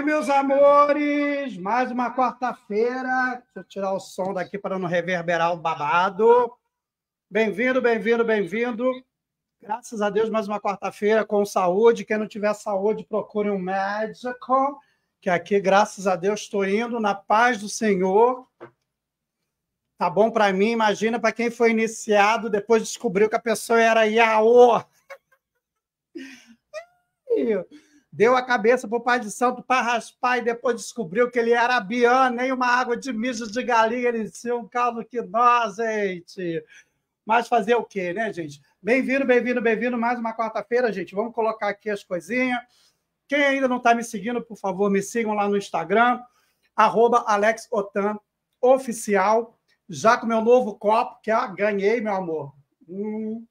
Oi, meus amores! Mais uma quarta-feira. Deixa eu tirar o som daqui para não reverberar o babado. Bem-vindo, bem-vindo, bem-vindo. Graças a Deus, mais uma quarta-feira com saúde. Quem não tiver saúde, procure um médico. Que aqui, graças a Deus, estou indo na paz do Senhor. Tá bom para mim? Imagina para quem foi iniciado, depois descobriu que a pessoa era Iaô deu a cabeça para o Pai de Santo para raspar e depois descobriu que ele era biano, nem uma água de mijo de galinha, ele tinha um caldo que nós, gente. Mas fazer o quê, né, gente? Bem-vindo, bem-vindo, bem-vindo. Mais uma quarta-feira, gente. Vamos colocar aqui as coisinhas. Quem ainda não está me seguindo, por favor, me sigam lá no Instagram, @alexotan_oficial. Já com meu novo copo, que eu ganhei, meu amor. Hum.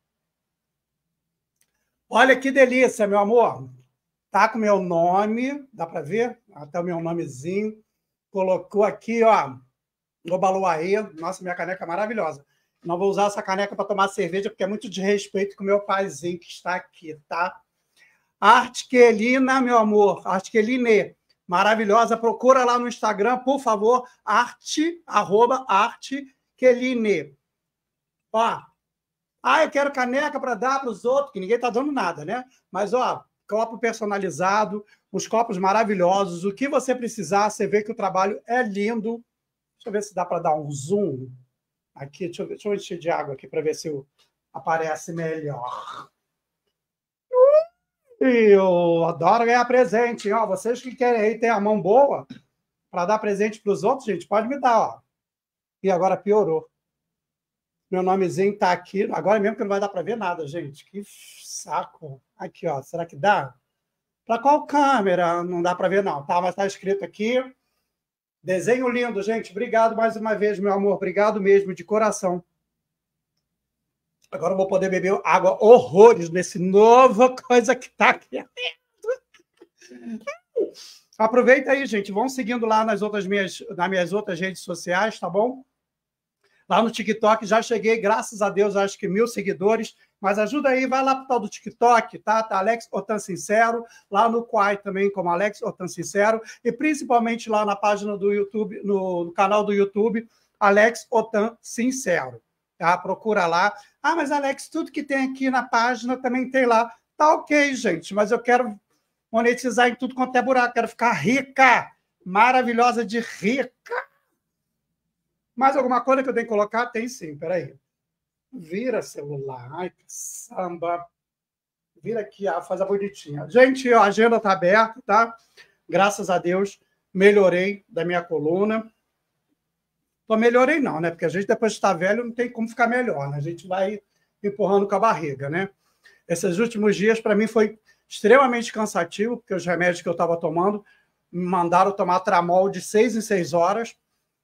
Olha que delícia, meu amor tá com meu nome, dá para ver? Até o meu nomezinho. Colocou aqui, ó, no Baluaê. Nossa, minha caneca é maravilhosa. Não vou usar essa caneca para tomar cerveja, porque é muito de respeito com meu paizinho que está aqui, tá? Artquelina, meu amor, Artqueline, maravilhosa. Procura lá no Instagram, por favor, arte, arroba, artqueline. Ó, ah, eu quero caneca para dar para os outros, que ninguém está dando nada, né? Mas, ó, copo personalizado, os copos maravilhosos. O que você precisar, você vê que o trabalho é lindo. Deixa eu ver se dá para dar um zoom aqui. Deixa eu, deixa eu encher de água aqui para ver se aparece melhor. Eu adoro ganhar presente. Ó, vocês que querem aí ter a mão boa para dar presente para os outros, gente, pode me dar. Ó. E agora piorou. Meu nomezinho está aqui. Agora mesmo que não vai dar para ver nada, gente. Que saco. Aqui, ó. Será que dá? Para qual câmera? Não dá para ver, não, tá? Mas está escrito aqui. Desenho lindo, gente. Obrigado mais uma vez, meu amor. Obrigado mesmo, de coração. Agora eu vou poder beber água horrores nesse novo coisa que tá aqui. Aproveita aí, gente. Vão seguindo lá nas outras minhas, nas minhas outras redes sociais, tá bom? Lá no TikTok já cheguei, graças a Deus, acho que mil seguidores. Mas ajuda aí, vai lá pro tal do TikTok, tá? tá Alex Otan Sincero, lá no Quai também, como Alex Otan Sincero, e principalmente lá na página do YouTube, no, no canal do YouTube, Alex Otan Sincero. Tá? Procura lá. Ah, mas Alex, tudo que tem aqui na página também tem lá. Tá ok, gente, mas eu quero monetizar em tudo quanto é buraco, quero ficar rica, maravilhosa de rica. Mais alguma coisa que eu tenho que colocar? Tem sim, peraí. Vira celular, ai, samba. Vira aqui, ó, faz a bonitinha. Gente, a agenda está aberta, tá? Graças a Deus, melhorei da minha coluna. Não melhorei não, né? Porque a gente, depois de estar tá velho, não tem como ficar melhor, né? A gente vai empurrando com a barriga, né? Esses últimos dias, para mim, foi extremamente cansativo, porque os remédios que eu estava tomando me mandaram tomar tramol de seis em seis horas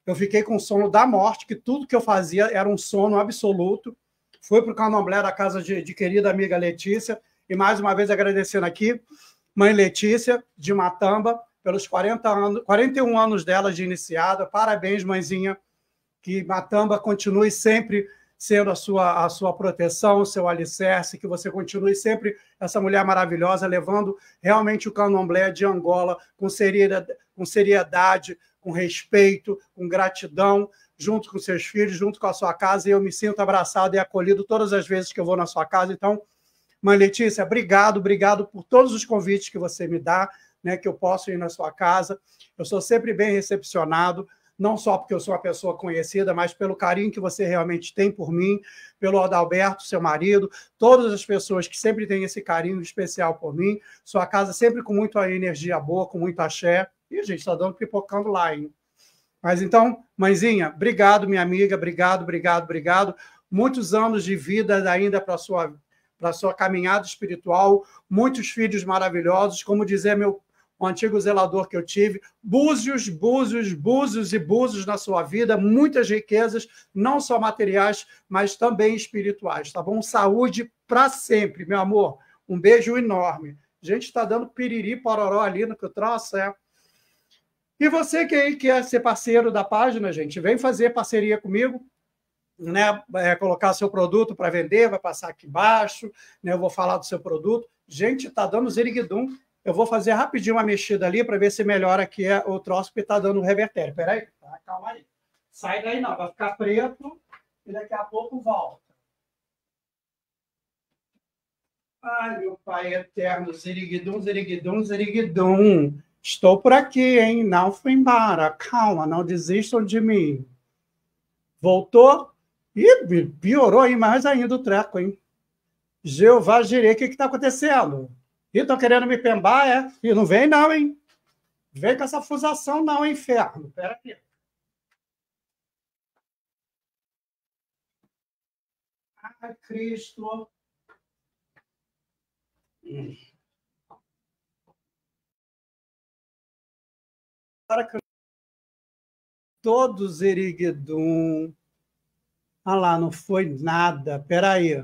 eu fiquei com sono da morte, que tudo que eu fazia era um sono absoluto. Fui para o Candomblé da casa de, de, querida amiga Letícia, e mais uma vez agradecendo aqui, mãe Letícia, de Matamba, pelos 40 anos, 41 anos dela de iniciada. Parabéns, mãezinha, que Matamba continue sempre sendo a sua, a sua proteção, o seu alicerce, que você continue sempre essa mulher maravilhosa, levando realmente o candomblé de Angola com seriedade, com seriedade com respeito, com gratidão, junto com seus filhos, junto com a sua casa, e eu me sinto abraçado e acolhido todas as vezes que eu vou na sua casa. Então, mãe Letícia, obrigado, obrigado por todos os convites que você me dá, né, que eu posso ir na sua casa. Eu sou sempre bem recepcionado, não só porque eu sou uma pessoa conhecida, mas pelo carinho que você realmente tem por mim, pelo Adalberto, seu marido, todas as pessoas que sempre têm esse carinho especial por mim. Sua casa sempre com muita energia boa, com muito axé. Ih, gente, está dando pipocando lá, hein? Mas então, mãezinha, obrigado, minha amiga, obrigado, obrigado, obrigado. Muitos anos de vida ainda para sua para sua caminhada espiritual, muitos filhos maravilhosos, como dizia meu um antigo zelador que eu tive, búzios, búzios, búzios e búzios na sua vida, muitas riquezas, não só materiais, mas também espirituais, tá bom? Saúde para sempre, meu amor. Um beijo enorme. A gente está dando piriri pororó ali no que eu troço, é. E você que aí quer ser parceiro da página, gente, vem fazer parceria comigo, né? É, colocar seu produto para vender, vai passar aqui embaixo, né? Eu vou falar do seu produto. Gente, tá dando ziriguidum. Eu vou fazer rapidinho uma mexida ali para ver se melhora aqui é, o troço que tá dando um revertério. Peraí, tá, calma aí. Sai daí não, vai ficar preto e daqui a pouco volta. Ai, meu pai eterno, ziriguidum, ziriguidum, ziriguidum. Estou por aqui, hein? Não fui embora. Calma, não desistam de mim. Voltou e piorou aí mais ainda o treco, hein? Jeová girei, o que está acontecendo? E estão querendo me pembar, é? E não vem, não, hein? Vem com essa fusação, não, hein, ferro? Pera aqui. Ai, ah, Cristo. Hum. para cantar todos eriguedum. Ah lá, não foi nada. Peraí.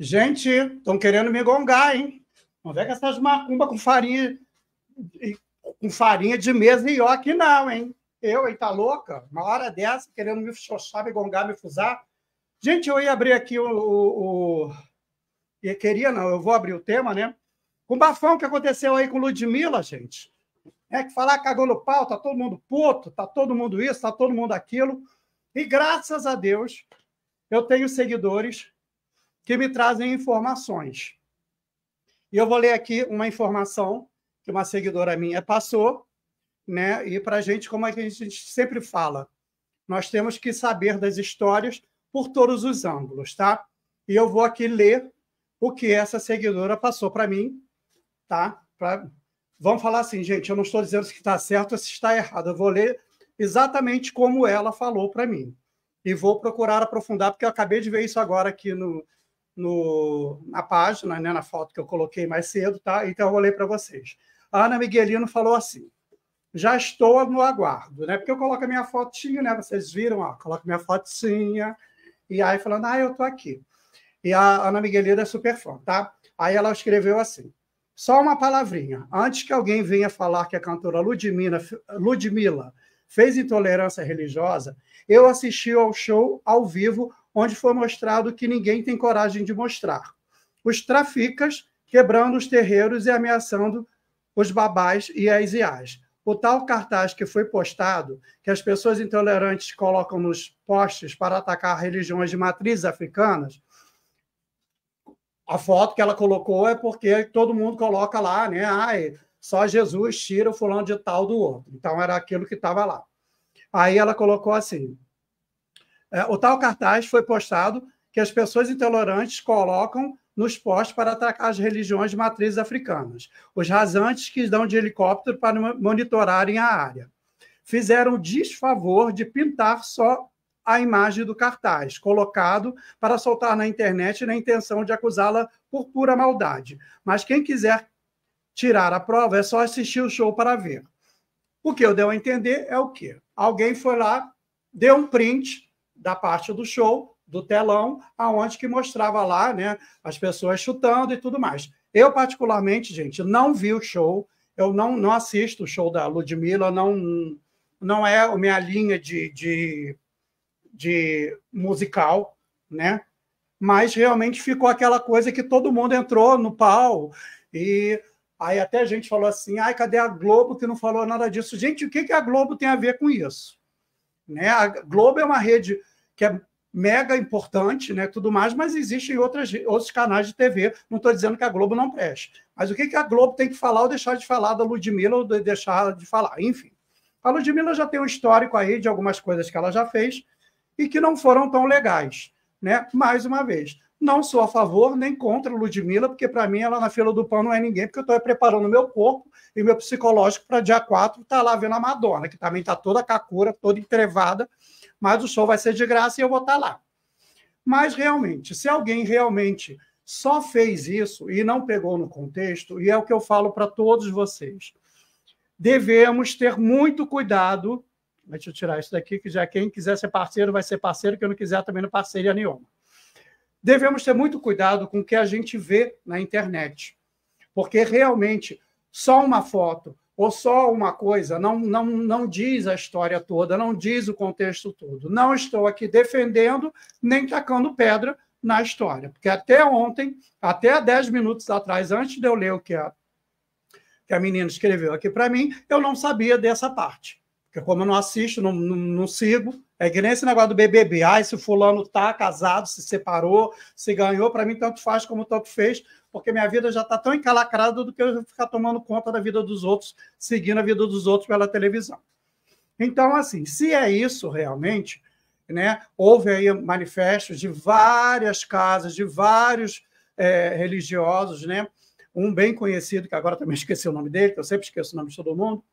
Gente, estão querendo me gongar, hein? Não vem com essas macumbas com farinha, com farinha de mesa e ó aqui não, hein? Eu, hein, tá louca? Uma hora dessa, querendo me xoxar, me gongar, me fusar. Gente, eu ia abrir aqui o, o, o... Eu queria, não, eu vou abrir o tema, né? Com o bafão que aconteceu aí com Ludmilla, gente. É que falar cagou no pau, tá todo mundo puto, tá todo mundo isso, tá todo mundo aquilo. E graças a Deus, eu tenho seguidores que me trazem informações. E eu vou ler aqui uma informação que uma seguidora minha passou, né? E para é a gente, como a gente sempre fala, nós temos que saber das histórias por todos os ângulos, tá? E eu vou aqui ler o que essa seguidora passou para mim, tá? Pra... Vamos falar assim, gente, eu não estou dizendo se está certo ou se está errado. Eu vou ler exatamente como ela falou para mim. E vou procurar aprofundar, porque eu acabei de ver isso agora aqui no, no, na página, né, na foto que eu coloquei mais cedo, tá? Então eu vou ler para vocês. A Ana Miguelino falou assim: já estou no aguardo, né? Porque eu coloco a minha fotinha, né? Vocês viram, ó, coloco minha fotinha, e aí falando, ah, eu estou aqui. E a Ana Miguelina é super fã, tá? Aí ela escreveu assim: só uma palavrinha. Antes que alguém venha falar que a cantora Ludmila, Ludmilla fez intolerância religiosa, eu assisti ao show ao vivo onde foi mostrado que ninguém tem coragem de mostrar. Os traficas quebrando os terreiros e ameaçando os babás e as iás. O tal cartaz que foi postado, que as pessoas intolerantes colocam nos postes para atacar religiões de matrizes africanas, a foto que ela colocou é porque todo mundo coloca lá, né? Ai, só Jesus tira o fulano de tal do outro. Então era aquilo que estava lá. Aí ela colocou assim: é, o tal cartaz foi postado que as pessoas intolerantes colocam nos posts para atacar as religiões de matrizes africanas, os rasantes que dão de helicóptero para monitorarem a área. Fizeram o desfavor de pintar só a imagem do cartaz, colocado para soltar na internet na intenção de acusá-la por pura maldade. Mas quem quiser tirar a prova é só assistir o show para ver. O que eu deu a entender é o quê? Alguém foi lá, deu um print da parte do show, do telão, aonde que mostrava lá, né, as pessoas chutando e tudo mais. Eu particularmente, gente, não vi o show, eu não, não assisto o show da Ludmilla, não não é a minha linha de, de, de musical, né? Mas realmente ficou aquela coisa que todo mundo entrou no pau e Aí até a gente falou assim: ai, cadê a Globo que não falou nada disso? Gente, o que, que a Globo tem a ver com isso? Né? A Globo é uma rede que é mega importante, né, tudo mais, mas existem outras, outros canais de TV. Não estou dizendo que a Globo não preste. Mas o que, que a Globo tem que falar ou deixar de falar da Ludmilla ou de deixar de falar? Enfim, a Ludmilla já tem um histórico aí de algumas coisas que ela já fez e que não foram tão legais. Né? Mais uma vez, não sou a favor nem contra a Ludmilla, porque para mim ela na fila do pão não é ninguém, porque eu estou preparando meu corpo e meu psicológico para dia 4 estar tá lá vendo a Madonna, que também está toda cacura, toda entrevada, mas o show vai ser de graça e eu vou estar tá lá. Mas realmente, se alguém realmente só fez isso e não pegou no contexto, e é o que eu falo para todos vocês, devemos ter muito cuidado. Deixa eu tirar isso daqui, que já quem quiser ser parceiro vai ser parceiro, quem não quiser também não parceria nenhuma. Devemos ter muito cuidado com o que a gente vê na internet, porque realmente só uma foto, ou só uma coisa, não, não, não diz a história toda, não diz o contexto todo. Não estou aqui defendendo nem tacando pedra na história, porque até ontem, até 10 minutos atrás, antes de eu ler o que a, que a menina escreveu aqui para mim, eu não sabia dessa parte. Porque como eu não assisto, não, não, não, sigo, é que nem esse negócio do BBB. Ah, se fulano tá casado, se separou, se ganhou, para mim tanto faz como tanto fez, porque minha vida já está tão encalacrada do que eu ficar tomando conta da vida dos outros, seguindo a vida dos outros pela televisão. Então, assim, se é isso realmente, né, houve aí manifestos de várias casas, de vários é, religiosos, né, um bem conhecido, que agora também esqueci o nome dele, que eu sempre esqueço o nome de todo mundo,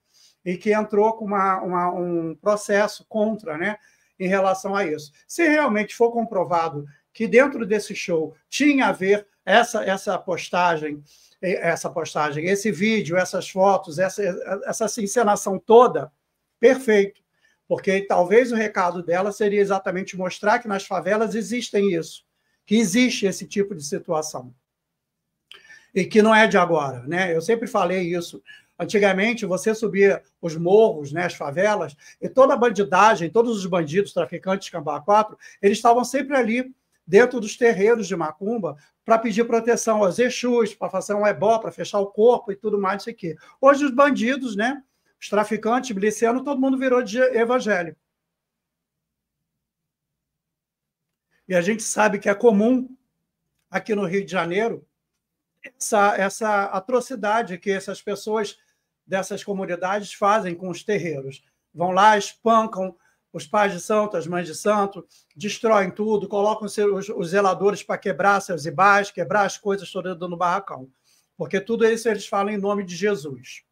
e que entrou com uma, uma, um processo contra, né, em relação a isso. Se realmente for comprovado que dentro desse show tinha a ver essa, essa postagem, essa postagem, esse vídeo, essas fotos, essa, essa encenação toda, perfeito. Porque talvez o recado dela seria exatamente mostrar que nas favelas existem isso, que existe esse tipo de situação. E que não é de agora, né? Eu sempre falei isso Antigamente, você subia os morros, né, as favelas, e toda a bandidagem, todos os bandidos, traficantes, Cambá 4, eles estavam sempre ali, dentro dos terreiros de Macumba, para pedir proteção aos Exus, para fazer um ebó, para fechar o corpo e tudo mais, isso aqui. Hoje, os bandidos, né, os traficantes, milicianos, todo mundo virou de evangelho. E a gente sabe que é comum aqui no Rio de Janeiro essa, essa atrocidade que essas pessoas dessas comunidades fazem com os terreiros. Vão lá, espancam os pais de santo, as mães de santo, destroem tudo, colocam os, zeladores para quebrar seus ibás, quebrar as coisas todas no barracão. Porque tudo isso eles falam em nome de Jesus.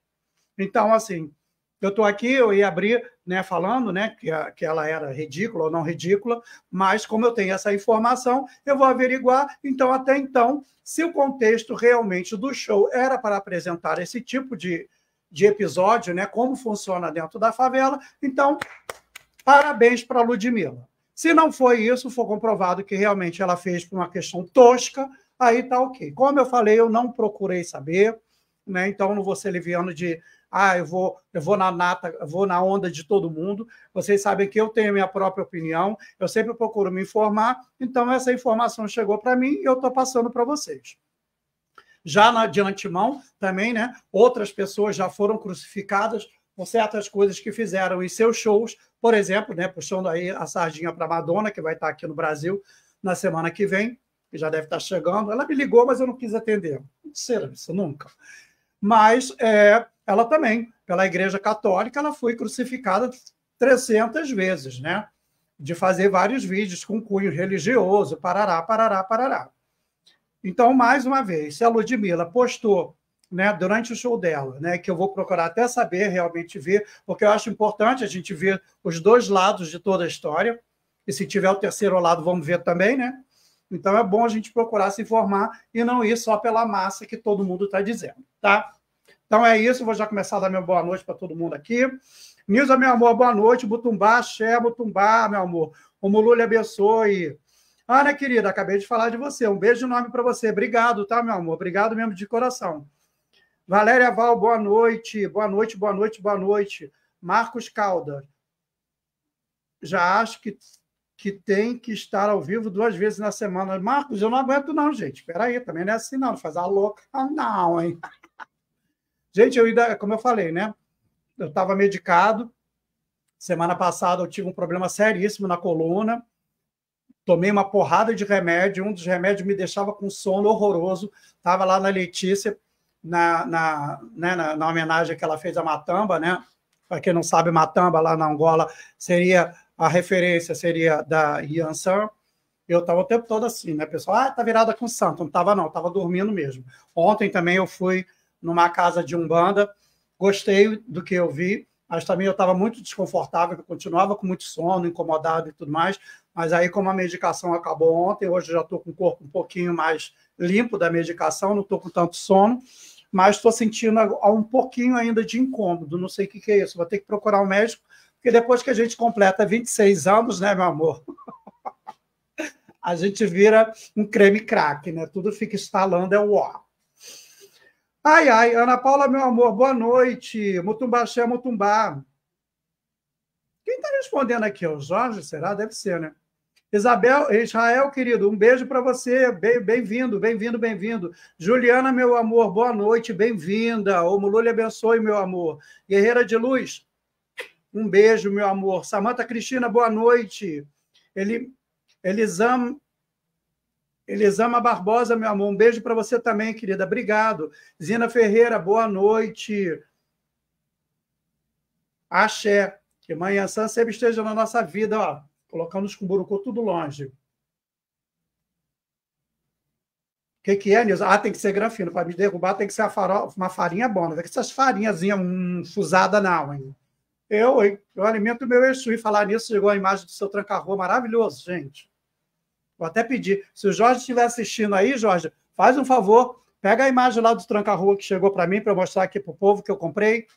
Então, assim, eu estou aqui, eu ia abrir né, falando né, que, a, que ela era ridícula ou não ridícula, mas como eu tenho essa informação, eu vou averiguar. Então, até então, se o contexto realmente do show era para apresentar esse tipo de, de episódio, né? Como funciona dentro da favela. Então, parabéns para Ludmilla. Se não foi isso, for comprovado que realmente ela fez por uma questão tosca, aí tá ok. Como eu falei, eu não procurei saber, né? Então não vou ser leviano de ah, eu vou, eu vou na nata, vou na onda de todo mundo. Vocês sabem que eu tenho a minha própria opinião, eu sempre procuro me informar, então essa informação chegou para mim e eu estou passando para vocês já na, de antemão também, né? Outras pessoas já foram crucificadas por certas coisas que fizeram em seus shows, por exemplo, né? Puxando aí a sardinha para Madonna, que vai estar tá aqui no Brasil na semana que vem, que já deve estar tá chegando. Ela me ligou, mas eu não quis atender. será isso nunca. Mas é, ela também, pela Igreja Católica, ela foi crucificada 300 vezes, né? De fazer vários vídeos com cunho religioso, parará, parará, parará. Então, mais uma vez, se a Ludmilla postou né, durante o show dela, né, que eu vou procurar até saber, realmente ver, porque eu acho importante a gente ver os dois lados de toda a história, e se tiver o terceiro lado, vamos ver também, né? Então é bom a gente procurar se informar e não ir só pela massa que todo mundo está dizendo, tá? Então é isso, vou já começar a dar minha boa noite para todo mundo aqui. Nilza, meu amor, boa noite. Butumbá, Xé, Butumbá, meu amor. O lhe abençoe. Ana, querida, acabei de falar de você. Um beijo enorme para você. Obrigado, tá, meu amor? Obrigado mesmo de coração. Valéria Val, boa noite. Boa noite, boa noite, boa noite. Marcos Caldas. Já acho que, que tem que estar ao vivo duas vezes na semana. Marcos, eu não aguento, não, gente. Espera aí, também não é assim, não. fazer faz a louca, não, hein? Gente, eu ainda, como eu falei, né? Eu estava medicado. Semana passada eu tive um problema seríssimo na coluna Tomei uma porrada de remédio, um dos remédios me deixava com sono horroroso. Estava lá na Letícia, na, na, né, na, na, homenagem que ela fez à Matamba, né? Para quem não sabe, Matamba lá na Angola seria a referência, seria da Yansan. Eu estava o tempo todo assim, né, pessoal? Ah, tá virada com santo. Não estava, não, estava dormindo mesmo. Ontem também eu fui numa casa de Umbanda, gostei do que eu vi, mas também eu estava muito desconfortável, eu continuava com muito sono, incomodado e tudo mais. Mas aí, como a medicação acabou ontem, hoje já estou com o corpo um pouquinho mais limpo da medicação, não estou com tanto sono, mas estou sentindo um pouquinho ainda de incômodo. Não sei o que, que é isso. Vou ter que procurar um médico, porque depois que a gente completa 26 anos, né, meu amor? a gente vira um creme crack, né? Tudo fica estalando, é o ó. Ai, ai, Ana Paula, meu amor, boa noite. Mutumbaxé, Mutumbá. Quem está respondendo aqui? É o Jorge, será? Deve ser, né? Isabel, Israel, querido, um beijo para você. Bem-vindo, bem bem-vindo, bem-vindo. Juliana, meu amor, boa noite, bem-vinda. O Mulu abençoe, meu amor. Guerreira de Luz, um beijo, meu amor. Samanta Cristina, boa noite. Ele, Elisama Barbosa, meu amor, um beijo para você também, querida. Obrigado. Zina Ferreira, boa noite. Axé, que manhã sã sempre esteja na nossa vida, ó os Cumburucu tudo longe. O que, que é, Nilson? Ah, tem que ser grafino. Para me derrubar, tem que ser uma farinha boa. Não tem é que ser essas farinhazinhas um fusada, não. Hein? Eu, eu alimento o meu Exu. E falar nisso, chegou a imagem do seu tranca-rua maravilhoso, gente. Vou até pedir. Se o Jorge estiver assistindo aí, Jorge, faz um favor, pega a imagem lá do tranca-rua que chegou para mim, para eu mostrar aqui para o povo que eu comprei.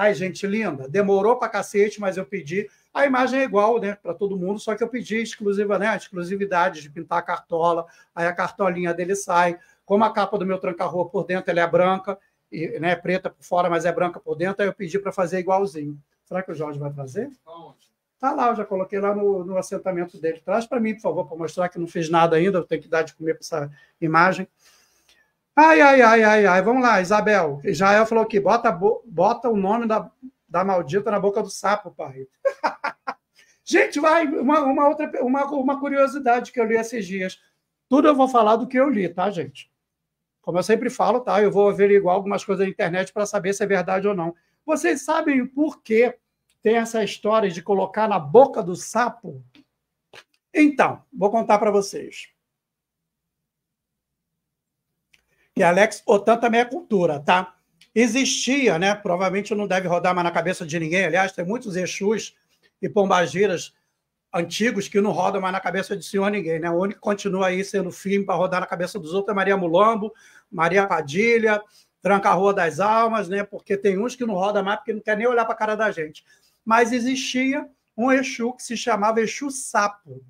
Ai, gente linda, demorou pra cacete, mas eu pedi. A imagem é igual, né, para todo mundo, só que eu pedi exclusiva, né, exclusividade de pintar a cartola, aí a cartolinha dele sai. Como a capa do meu tranca-rua por dentro ela é branca, e, né, preta por fora, mas é branca por dentro, aí eu pedi para fazer igualzinho. Será que o Jorge vai trazer? Onde? Tá lá, eu já coloquei lá no, no assentamento dele. Traz para mim, por favor, para mostrar que não fiz nada ainda, eu tenho que dar de comer para essa imagem. Ai, ai, ai, ai, ai, vamos lá, Isabel. Israel falou que bota, bota o nome da, da maldita na boca do sapo, pai. Gente, vai, uma, uma outra uma, uma curiosidade que eu li esses dias. Tudo eu vou falar do que eu li, tá, gente? Como eu sempre falo, tá? Eu vou averiguar algumas coisas na internet para saber se é verdade ou não. Vocês sabem por que tem essa história de colocar na boca do sapo? Então, vou contar para vocês. E Alex Otan também é cultura, tá? Existia, né? Provavelmente não deve rodar mais na cabeça de ninguém. Aliás, tem muitos Exus e Pombagiras antigos que não rodam mais na cabeça de senhor ninguém, né? O único que continua aí sendo firme para rodar na cabeça dos outros é Maria Mulambo, Maria Padilha, Tranca Rua das Almas, né? Porque tem uns que não roda mais porque não quer nem olhar para a cara da gente. Mas existia um Exu que se chamava Exu Sapo.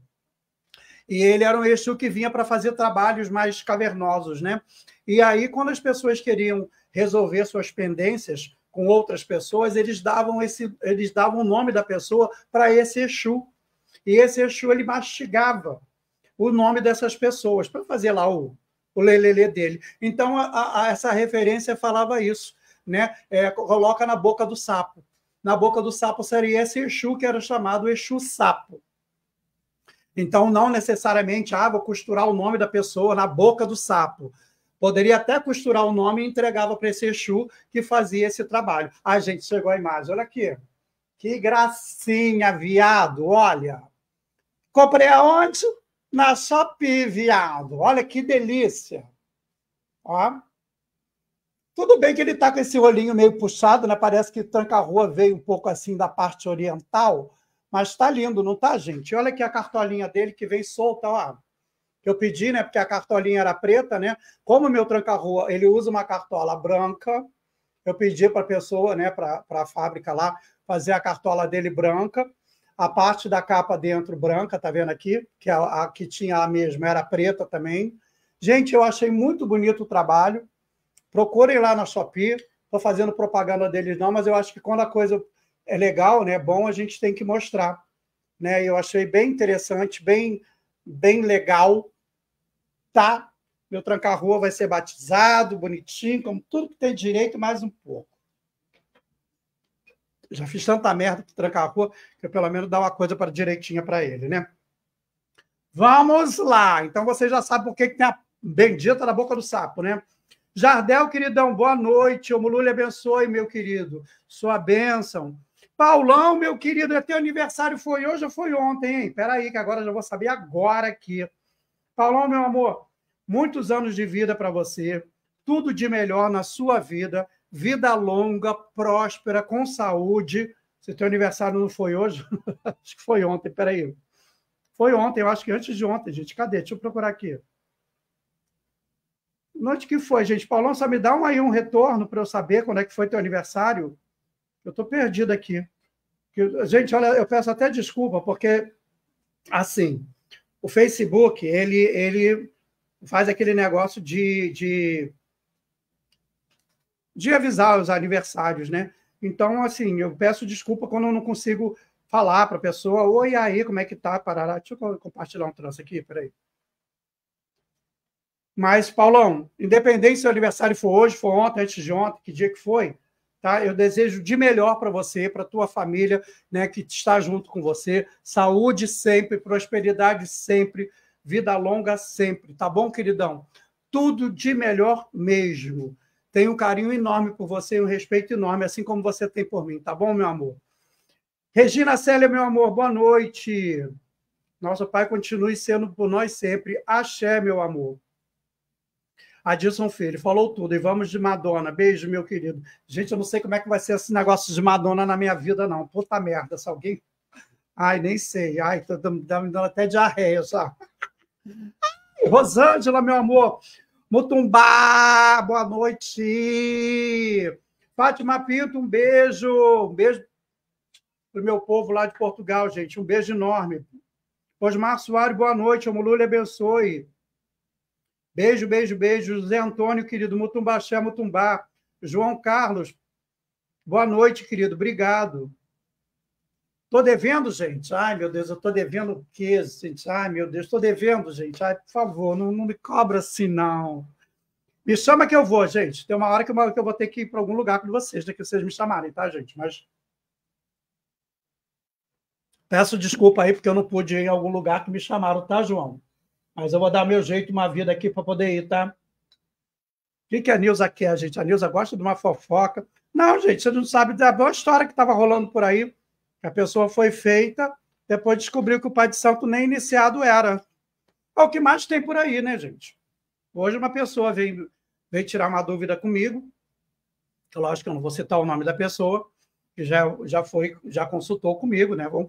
E ele era um Exu que vinha para fazer trabalhos mais cavernosos, né? E aí, quando as pessoas queriam resolver suas pendências com outras pessoas, eles davam esse, eles davam o nome da pessoa para esse Exu. E esse Exu ele mastigava o nome dessas pessoas para fazer lá o, o lelele dele. Então, a, a, essa referência falava isso, né? É, coloca na boca do sapo. Na boca do sapo seria esse Exu que era chamado Exu Sapo. Então, não necessariamente, ah, vou costurar o nome da pessoa na boca do sapo. Poderia até costurar o nome e entregava para esse Exu que fazia esse trabalho. A ah, gente, chegou a imagem, olha aqui. Que gracinha, viado, olha. Comprei aonde? Na Shopee, viado. Olha que delícia. Ó. Tudo bem que ele está com esse olhinho meio puxado, né? Parece que Tranca-Rua veio um pouco assim da parte oriental, mas tá lindo, não tá, gente? Olha aqui a cartolinha dele que vem solta, ó. Que eu pedi, né? Porque a cartolinha era preta, né? Como o meu tranca-rua, ele usa uma cartola branca. Eu pedi para a pessoa, né, para a fábrica lá, fazer a cartola dele branca. A parte da capa dentro branca, tá vendo aqui? Que é a, a que tinha a mesma era preta também. Gente, eu achei muito bonito o trabalho. Procurem lá na Shopee. Estou fazendo propaganda deles não, mas eu acho que quando a coisa é legal, né? bom, a gente tem que mostrar. Né? Eu achei bem interessante, bem, bem legal. Tá? Meu tranca-rua vai ser batizado, bonitinho, como tudo que tem direito, mais um pouco. Já fiz tanta merda que tranca-rua, que eu pelo menos dá uma coisa para direitinha para ele, né? Vamos lá. Então você já sabe por que, tem a bendita na boca do sapo, né? Jardel, queridão, boa noite. O Mulule abençoe, meu querido. Sua bênção. Paulão, meu querido, é teu aniversário, foi hoje ou foi ontem, hein? Peraí, que agora eu já vou saber agora aqui. Paulão, meu amor, muitos anos de vida para você, tudo de melhor na sua vida, vida longa, próspera, com saúde. Se teu aniversário não foi hoje, acho que foi ontem, peraí. Foi ontem, eu acho que antes de ontem, gente. Cadê? Deixa eu procurar aqui. Noite que foi, gente. Paulão, só me dá um, aí um retorno para eu saber quando é que foi teu aniversário. Eu estou perdido aqui. Gente, olha, eu peço até desculpa, porque, assim, o Facebook, ele, ele faz aquele negócio de, de, de avisar os aniversários, né? Então, assim, eu peço desculpa quando eu não consigo falar para a pessoa, oi, aí, como é que tá, parará? Deixa eu compartilhar um troço aqui, peraí. Mas, Paulão, independente se o aniversário for hoje, for ontem, antes de ontem, que dia que foi, Tá? Eu desejo de melhor para você, para a tua família, né, que está junto com você. Saúde sempre, prosperidade sempre, vida longa sempre, tá bom, queridão? Tudo de melhor mesmo. Tenho um carinho enorme por você e um respeito enorme, assim como você tem por mim, tá bom, meu amor? Regina Célia, meu amor, boa noite. Nosso Pai continue sendo por nós sempre. Axé, meu amor. Adilson Filho, falou tudo. E vamos de Madonna. Beijo, meu querido. Gente, eu não sei como é que vai ser esse negócio de Madonna na minha vida, não. Puta merda, se alguém. Ai, nem sei. Ai, tá me dando até diarreia já. Rosângela, meu amor. Mutumbá, boa noite. Fátima Pinto, um beijo. Um beijo pro meu povo lá de Portugal, gente. Um beijo enorme. Osmar Soares, boa noite. O Lula abençoe. Beijo, beijo, beijo. José Antônio, querido, Mutumbaxé, Mutumbá. João Carlos, boa noite, querido, obrigado. Estou devendo, gente. Ai, meu Deus, eu estou devendo o quê, gente? Ai, meu Deus, estou devendo, gente. Ai, por favor, não, não me cobra assim, não. Me chama que eu vou, gente. Tem uma hora que eu, que eu vou ter que ir para algum lugar com vocês, né, que vocês me chamarem, tá, gente? Mas peço desculpa aí, porque eu não pude ir em algum lugar que me chamaram, tá, João? Mas eu vou dar meu jeito, uma vida aqui para poder ir, tá? O que, que a Nilza quer, gente? A Nilza gosta de uma fofoca. Não, gente, você não sabe da boa história que estava rolando por aí. A pessoa foi feita, depois descobriu que o Pai de Santo nem iniciado era. É o que mais tem por aí, né, gente? Hoje uma pessoa vem, tirar uma dúvida comigo. Eu, lógico que eu não vou citar o nome da pessoa, que já, já foi, já consultou comigo, né? Um,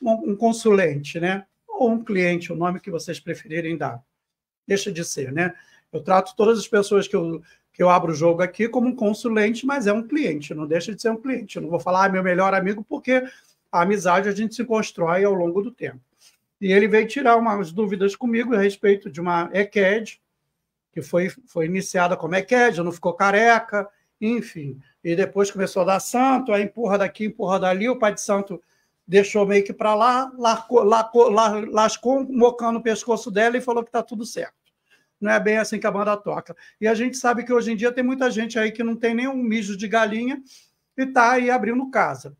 um, um consulente, né? ou um cliente, o nome que vocês preferirem dar. Deixa de ser, né? Eu trato todas as pessoas que eu, que eu abro o jogo aqui como um consulente, mas é um cliente, não deixa de ser um cliente. Eu não vou falar ah, meu melhor amigo, porque a amizade a gente se constrói ao longo do tempo. E ele veio tirar umas dúvidas comigo a respeito de uma ECAD, que foi, foi iniciada como ECAD, não ficou careca, enfim. E depois começou a dar santo, aí empurra daqui, empurra dali, o pai de santo deixou meio que para lá, lascou, largou, lascou mocando o pescoço dela e falou que está tudo certo. Não é bem assim que a banda toca. E a gente sabe que hoje em dia tem muita gente aí que não tem nenhum mijo de galinha e está aí abrindo casa.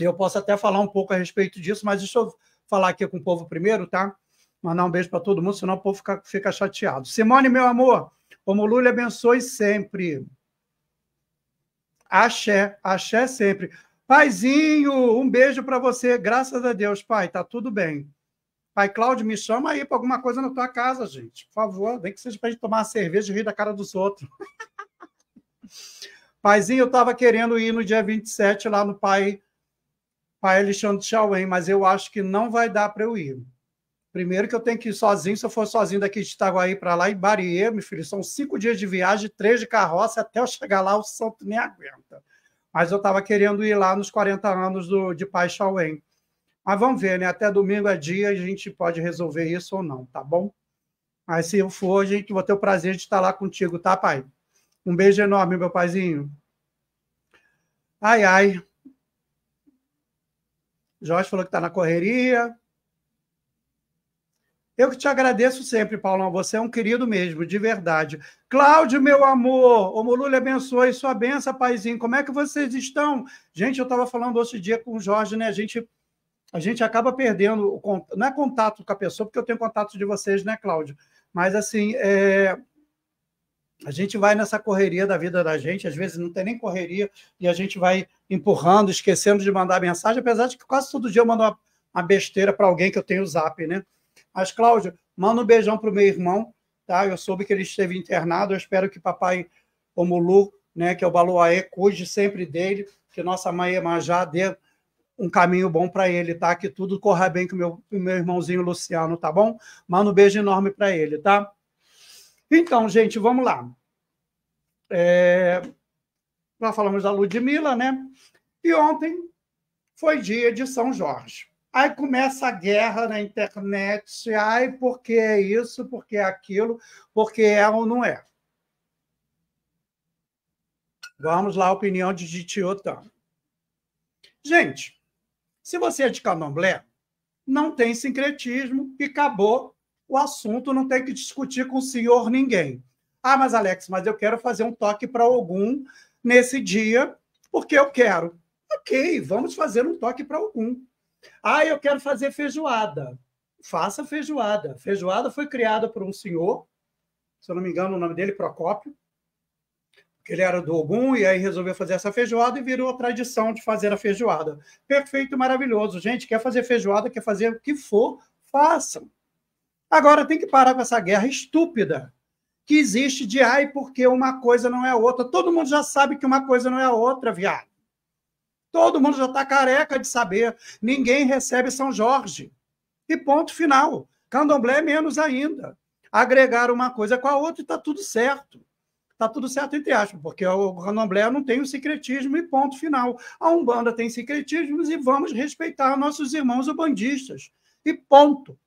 Eu posso até falar um pouco a respeito disso, mas deixa eu falar aqui com o povo primeiro, tá? Mandar um beijo para todo mundo, senão o povo fica, fica chateado. Simone, meu amor, como Lula abençoe sempre. Axé, axé sempre. Paizinho, um beijo para você. Graças a Deus, pai, tá tudo bem. Pai Cláudio, me chama aí para alguma coisa na tua casa, gente. Por favor, nem que seja para gente tomar uma cerveja e rir da cara dos outros. Paizinho, eu estava querendo ir no dia 27 lá no pai, pai Alexandre Chauém, mas eu acho que não vai dar para eu ir. Primeiro que eu tenho que ir sozinho, se eu for sozinho daqui de Itaguaí para lá, em Bariê, meu filho, são cinco dias de viagem, três de carroça, até eu chegar lá o santo nem aguenta mas eu estava querendo ir lá nos 40 anos do, de Pai Shawen. Mas vamos ver, né? Até domingo é dia, a gente pode resolver isso ou não, tá bom? Mas se eu for, gente, vou ter o prazer de estar lá contigo, tá, pai? Um beijo enorme, meu paizinho. Ai, ai. Jorge falou que está na correria. Eu que te agradeço sempre, Paulão. Você é um querido mesmo, de verdade. Cláudio, meu amor, o Mulula abençoe sua benção, paizinho. Como é que vocês estão? Gente, eu estava falando outro dia com o Jorge, né? A gente, a gente acaba perdendo, não é contato com a pessoa, porque eu tenho contato de vocês, né, Cláudio? Mas, assim, é... a gente vai nessa correria da vida da gente, às vezes não tem nem correria, e a gente vai empurrando, esquecendo de mandar mensagem, apesar de que quase todo dia eu mando uma, uma besteira para alguém que eu tenho o zap, né? Mas, Cláudia, manda um beijão para o meu irmão, tá? Eu soube que ele esteve internado, eu espero que papai Lu, né, que é o Baluaê, cuide sempre dele, que nossa mãe Emanjá dê um caminho bom para ele, tá? Que tudo corra bem com o meu, meu irmãozinho Luciano, tá bom? Manda um beijo enorme para ele, tá? Então, gente, vamos lá. É... Nós falamos da Ludmilla, né? E ontem foi dia de São Jorge. Aí começa a guerra na internet, ai, porque é isso, porque é aquilo, porque é ou não é. Vamos lá, opinião de Gitiotan. Gente, se você é de candomblé, não tem sincretismo e acabou o assunto, não tem que discutir com o senhor ninguém. Ah, mas Alex, mas eu quero fazer um toque para algum nesse dia, porque eu quero. Ok, vamos fazer um toque para algum. Ah, eu quero fazer feijoada. Faça feijoada. Feijoada foi criada por um senhor, se eu não me engano o nome dele, Procópio, que ele era do Ogum, e aí resolveu fazer essa feijoada e virou a tradição de fazer a feijoada. Perfeito, maravilhoso. Gente, quer fazer feijoada, quer fazer o que for, façam. Agora tem que parar com essa guerra estúpida que existe de ai, porque uma coisa não é a outra. Todo mundo já sabe que uma coisa não é a outra, viado. Todo mundo já está careca de saber. Ninguém recebe São Jorge. E ponto final. Candomblé é menos ainda. Agregar uma coisa com a outra e está tudo certo. Está tudo certo, entre aspas, porque o candomblé não tem o secretismo e ponto final. A Umbanda tem secretismos e vamos respeitar nossos irmãos ubandistas. E ponto.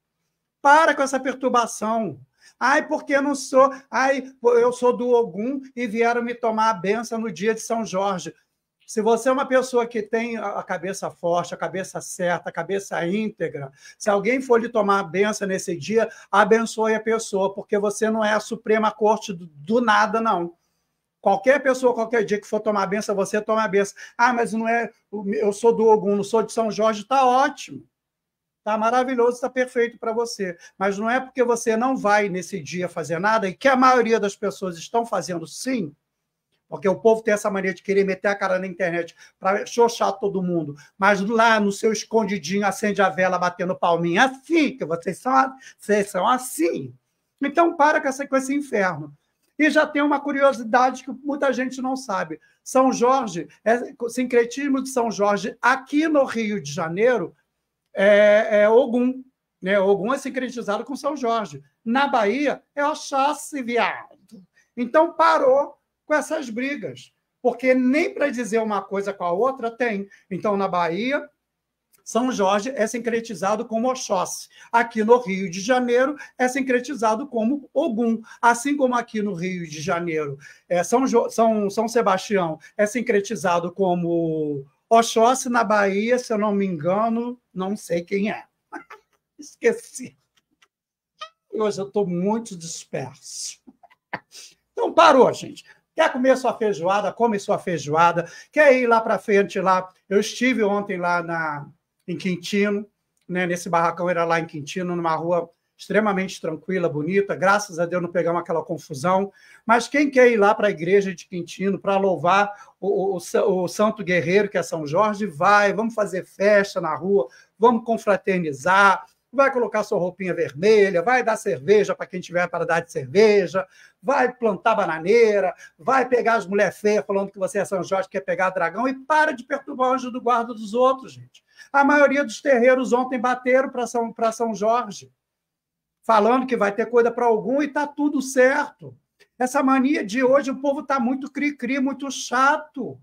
Para com essa perturbação. Ai, porque eu não sou. Ai, eu sou do Ogum e vieram me tomar a benção no dia de São Jorge. Se você é uma pessoa que tem a cabeça forte, a cabeça certa, a cabeça íntegra, se alguém for lhe tomar a benção nesse dia, abençoe a pessoa, porque você não é a Suprema Corte do, nada, não. Qualquer pessoa, qualquer dia que for tomar a benção, você toma a benção. Ah, mas não é. Eu sou do Ogum, não sou de São Jorge, está ótimo. Está maravilhoso, está perfeito para você. Mas não é porque você não vai nesse dia fazer nada, e que a maioria das pessoas estão fazendo sim, porque o povo tem essa mania de querer meter a cara na internet para xoxar todo mundo, mas lá no seu escondidinho acende a vela batendo palminha, é assim, que vocês são, vocês são assim. Então, para com, essa, com esse inferno. E já tem uma curiosidade que muita gente não sabe. São Jorge, é, sincretismo de São Jorge, aqui no Rio de Janeiro, é, é Ogum. Né? Ogum é sincretizado com São Jorge. Na Bahia, é Oxóssi, viado. Então, parou com essas brigas, porque nem para dizer uma coisa com a outra tem. Então, na Bahia, São Jorge é sincretizado como Oxóssi. Aqui no Rio de Janeiro é sincretizado como Ogum. Assim como aqui no Rio de Janeiro, é São, jo São, São Sebastião é sincretizado como Oxóssi, na Bahia, se eu não me engano, não sei quem é. Esqueci. Hoje eu estou muito disperso. Então, parou, gente. Quer comer sua feijoada? Come sua feijoada. Quer ir lá para frente lá? Eu estive ontem lá na, em Quintino, né? nesse barracão era lá em Quintino, numa rua extremamente tranquila, bonita. Graças a Deus não pegamos aquela confusão. Mas quem quer ir lá para a igreja de Quintino para louvar o, o, o, Santo Guerreiro, que é São Jorge, vai. Vamos fazer festa na rua, vamos confraternizar, vai colocar sua roupinha vermelha, vai dar cerveja para quem tiver para dar de cerveja, vai plantar bananeira, vai pegar as mulheres feias falando que você é São Jorge, quer pegar dragão, e para de perturbar o anjo do guarda dos outros, gente. A maioria dos terreiros ontem bateram para São, São Jorge, falando que vai ter coisa para algum e está tudo certo. Essa mania de hoje, o povo está muito cri-cri, muito chato.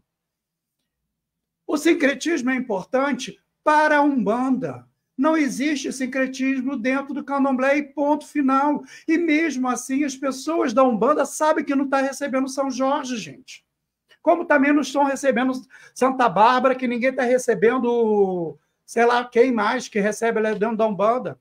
O sincretismo é importante para a Umbanda. Não existe sincretismo dentro do candomblé ponto final. E mesmo assim, as pessoas da Umbanda sabem que não está recebendo São Jorge, gente. Como também não estão recebendo Santa Bárbara, que ninguém está recebendo, sei lá, quem mais que recebe dentro da Umbanda.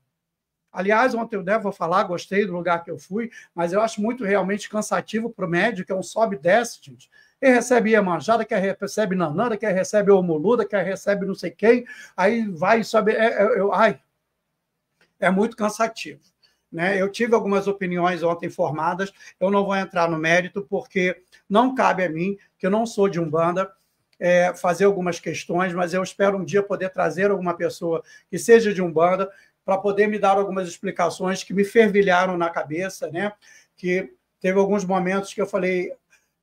Aliás, ontem eu né, devo falar, gostei do lugar que eu fui, mas eu acho muito realmente cansativo para o médico, que é um sobe e desce, gente. E recebe Iemanjá, que recebe Nanã, que recebe Omoluda, que recebe não sei quem, aí vai e sobe. É, é, eu, ai, é muito cansativo. Né? Eu tive algumas opiniões ontem formadas, eu não vou entrar no mérito, porque não cabe a mim, que eu não sou de Umbanda, é, fazer algumas questões, mas eu espero um dia poder trazer alguma pessoa que seja de Umbanda para poder me dar algumas explicações que me fervilharam na cabeça, né? Que teve alguns momentos que eu falei,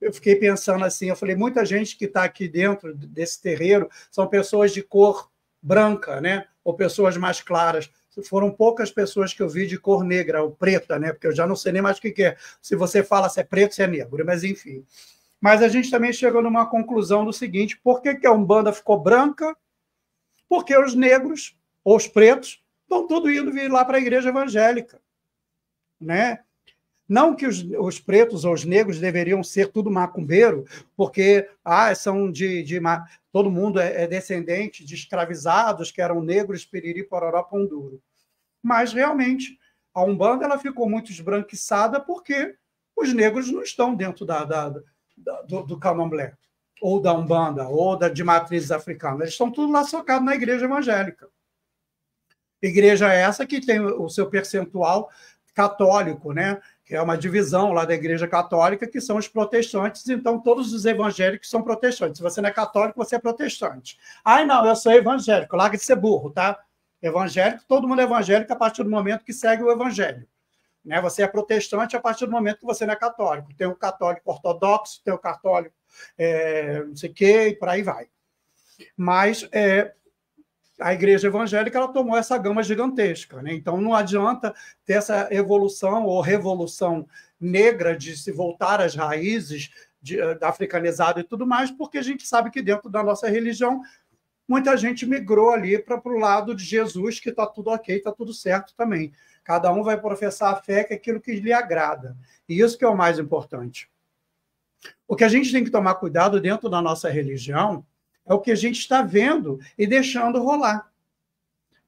eu fiquei pensando assim, eu falei, muita gente que está aqui dentro desse terreiro são pessoas de cor branca, né? Ou pessoas mais claras. Foram poucas pessoas que eu vi de cor negra ou preta, né? Porque eu já não sei nem mais o que, que é. Se você fala se é preto, se é negro, mas enfim. Mas a gente também chegou numa conclusão do seguinte: por que, que a Umbanda ficou branca? Porque os negros ou os pretos estão tudo indo vir lá para a igreja evangélica, né? Não que os, os, pretos ou os negros deveriam ser tudo macumbeiro, porque ah, são de, de todo mundo é, é, descendente de escravizados que eram negros, piriri, pororó, pão duro. Mas realmente a umbanda ela ficou muito esbranquiçada porque os negros não estão dentro da, da, da do, do candomblé ou da umbanda ou da de matrizes africanas. eles estão tudo lá socados na igreja evangélica. Igreja é essa que tem o seu percentual católico, né? Que é uma divisão lá da Igreja Católica, que são os protestantes, então todos os evangélicos são protestantes. Se você não é católico, você é protestante. Ai, não, eu sou evangélico, larga de ser burro, tá? Evangélico, todo mundo é evangélico a partir do momento que segue o evangelho. Né? Você é protestante a partir do momento que você não é católico. Tem o católico ortodoxo, tem o católico é, não sei o quê, e por aí vai. Mas é, a igreja evangélica ela tomou essa gama gigantesca. Né? Então, não adianta ter essa evolução ou revolução negra de se voltar às raízes de, eh, de africanizado e tudo mais, porque a gente sabe que dentro da nossa religião muita gente migrou ali para o lado de Jesus, que está tudo ok, está tudo certo também. Cada um vai professar a fé que é aquilo que lhe agrada. E isso que é o mais importante. O que a gente tem que tomar cuidado dentro da nossa religião é o que a gente está vendo e deixando rolar.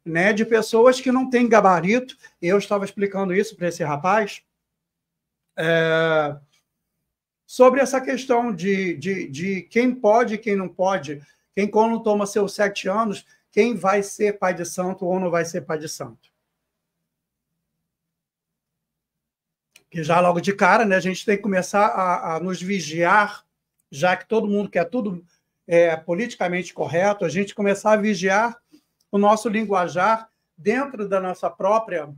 Né, de pessoas que não têm gabarito. Eu estava explicando isso para esse rapaz. É, sobre essa questão de, de, de quem pode e quem não pode, quem quando toma seus sete anos, quem vai ser pai de santo ou não vai ser pai de santo. Que já logo de cara, né, a gente tem que começar a, a nos vigiar, já que todo mundo quer tudo é, politicamente correto, a gente começar a vigiar o nosso linguajar dentro da nossa própria,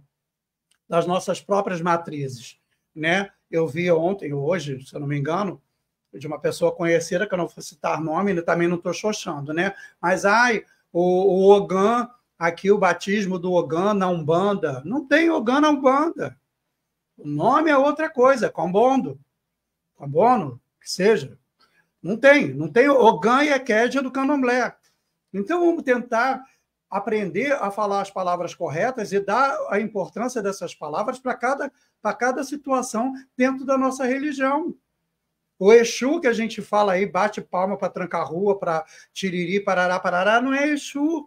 das nossas próprias matrizes, né? Eu vi ontem, hoje, se eu não me engano, de uma pessoa conhecida, que eu não vou citar nome, também não estou xoxando, né? Mas, ai, o, o Ogan, aqui o batismo do Ogan na Umbanda. Não tem Ogan na Umbanda. O nome é outra coisa, Combondo. Combono, que seja. Não tem, não tem ganha e é quédia do candomblé. Então vamos tentar aprender a falar as palavras corretas e dar a importância dessas palavras para cada, cada situação dentro da nossa religião. O Exu que a gente fala aí, bate palma para trancar rua, para tiriri, parará, parará, não é Exu.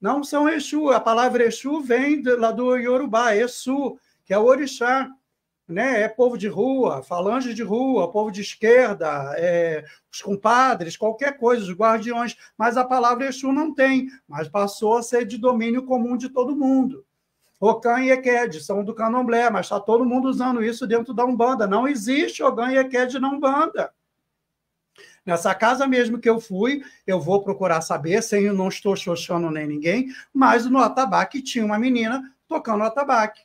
Não são Exu. A palavra Exu vem lá do Yorubá, Exu, que é o orixá né? É povo de rua, falange de rua, povo de esquerda, é, os compadres, qualquer coisa, os guardiões, mas a palavra Exu não tem, mas passou a ser de domínio comum de todo mundo. Ocan e Eked são do candomblé, mas está todo mundo usando isso dentro da Umbanda. Não existe Ocan e Eked na Umbanda. Nessa casa mesmo que eu fui, eu vou procurar saber, sem eu não estou xoxando nem ninguém, mas no atabaque tinha uma menina tocando atabaque,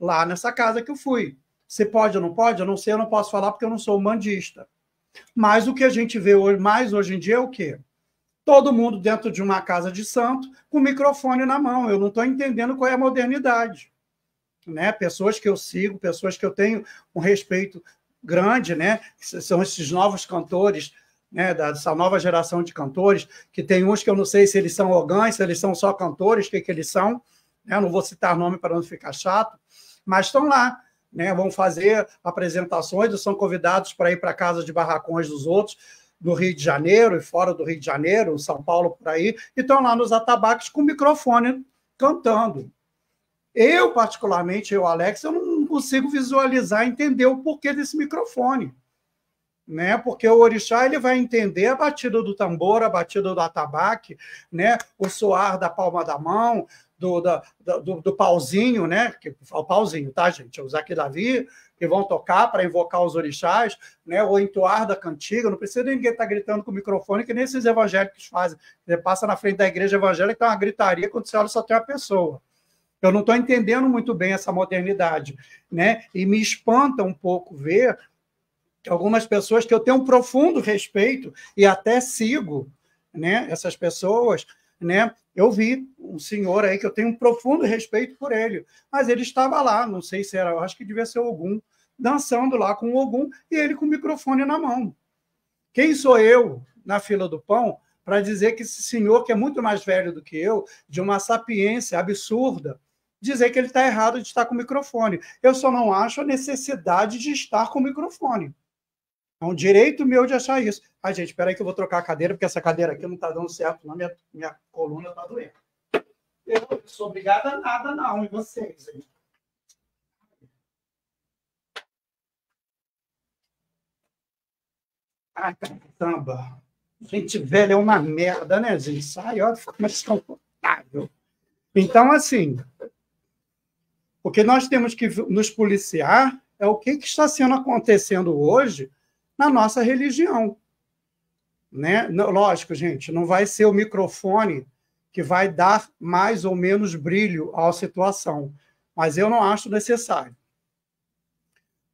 lá nessa casa que eu fui. Se pode ou não pode, eu não sei, eu não posso falar porque eu não sou bandista. Mas o que a gente vê hoje, mais hoje em dia é o quê? Todo mundo dentro de uma casa de santo com microfone na mão. Eu não estou entendendo qual é a modernidade. Né? Pessoas que eu sigo, pessoas que eu tenho um respeito grande, né? São esses novos cantores, né? Dessa nova geração de cantores, que tem uns que eu não sei se eles são orgães, se eles são só cantores, o que, que eles são. Né? Eu não vou citar nome para não ficar chato, mas estão lá né, vão fazer apresentações e são convidados para ir para casa de barracões dos outros no Rio de Janeiro e fora do Rio de Janeiro, São Paulo por aí, e estão lá nos atabaques com o microfone cantando. Eu, particularmente, eu, Alex, eu não consigo visualizar, entender o porquê desse microfone. Né? Porque o orixá ele vai entender a batida do tambor, a batida do atabaque, né? o soar da palma da mão, do, da, do, do, pauzinho, né? Que, o pauzinho, tá, gente? É os Davi que vão tocar para invocar os orixás, né? Ou entoar da cantiga. Não precisa ninguém estar tá gritando com o microfone, que nem esses evangélicos fazem. Você passa na frente da igreja evangélica, e tem uma gritaria, quando você olha só tem uma pessoa. Eu não estou entendendo muito bem essa modernidade, né? E me espanta um pouco ver algumas pessoas que eu tenho um profundo respeito e até sigo, né? Essas pessoas, né? Eu vi um senhor aí que eu tenho um profundo respeito por ele, mas ele estava lá, não sei se era, eu acho que devia ser algum, dançando lá com o e ele com o microfone na mão. Quem sou eu na fila do pão para dizer que esse senhor, que é muito mais velho do que eu, de uma sapiência absurda, dizer que ele está errado de estar com o microfone? Eu só não acho a necessidade de estar com o microfone. É um direito meu de achar isso. Ah, gente, espera aí que eu vou trocar a cadeira, porque essa cadeira aqui não está dando certo, não. Minha, minha coluna está doendo. Eu não sou obrigada a nada, não, e vocês? Hein? Ai, caramba. Gente velha é uma merda, né, gente? Sai, olha fica mais desconfortável. Então, assim, o que nós temos que nos policiar é o que, que está sendo acontecendo hoje na nossa religião. Né? Lógico, gente, não vai ser o microfone que vai dar mais ou menos brilho à situação, mas eu não acho necessário.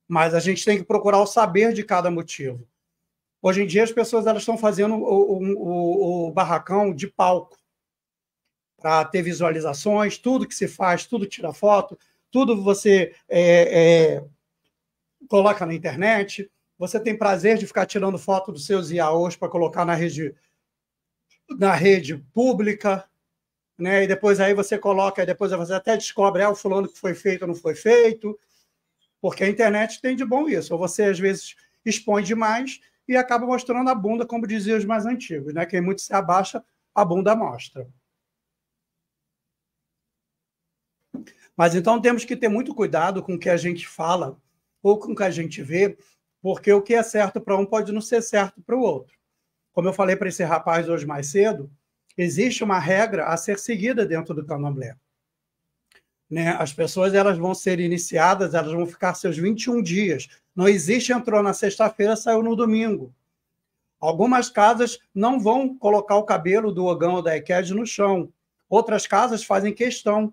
Mas a gente tem que procurar o saber de cada motivo. Hoje em dia as pessoas elas estão fazendo o, o, o barracão de palco para ter visualizações, tudo que se faz, tudo tira foto, tudo você é, é, coloca na internet. Você tem prazer de ficar tirando foto dos seus IAOs para colocar na rede na rede pública, né? E depois aí você coloca, depois você até descobre, é o fulano que foi feito ou não foi feito, porque a internet tem de bom isso. Ou você às vezes expõe demais e acaba mostrando a bunda, como diziam os mais antigos, né? Quem muito se abaixa, a bunda mostra. Mas então temos que ter muito cuidado com o que a gente fala ou com o que a gente vê, porque o que é certo para um pode não ser certo para o outro. Como eu falei para esse rapaz hoje mais cedo, existe uma regra a ser seguida dentro do candomblé. Né? As pessoas elas vão ser iniciadas, elas vão ficar seus 21 dias. Não existe entrou na sexta-feira, saiu no domingo. Algumas casas não vão colocar o cabelo do ogão ou da Eked no chão. Outras casas fazem questão.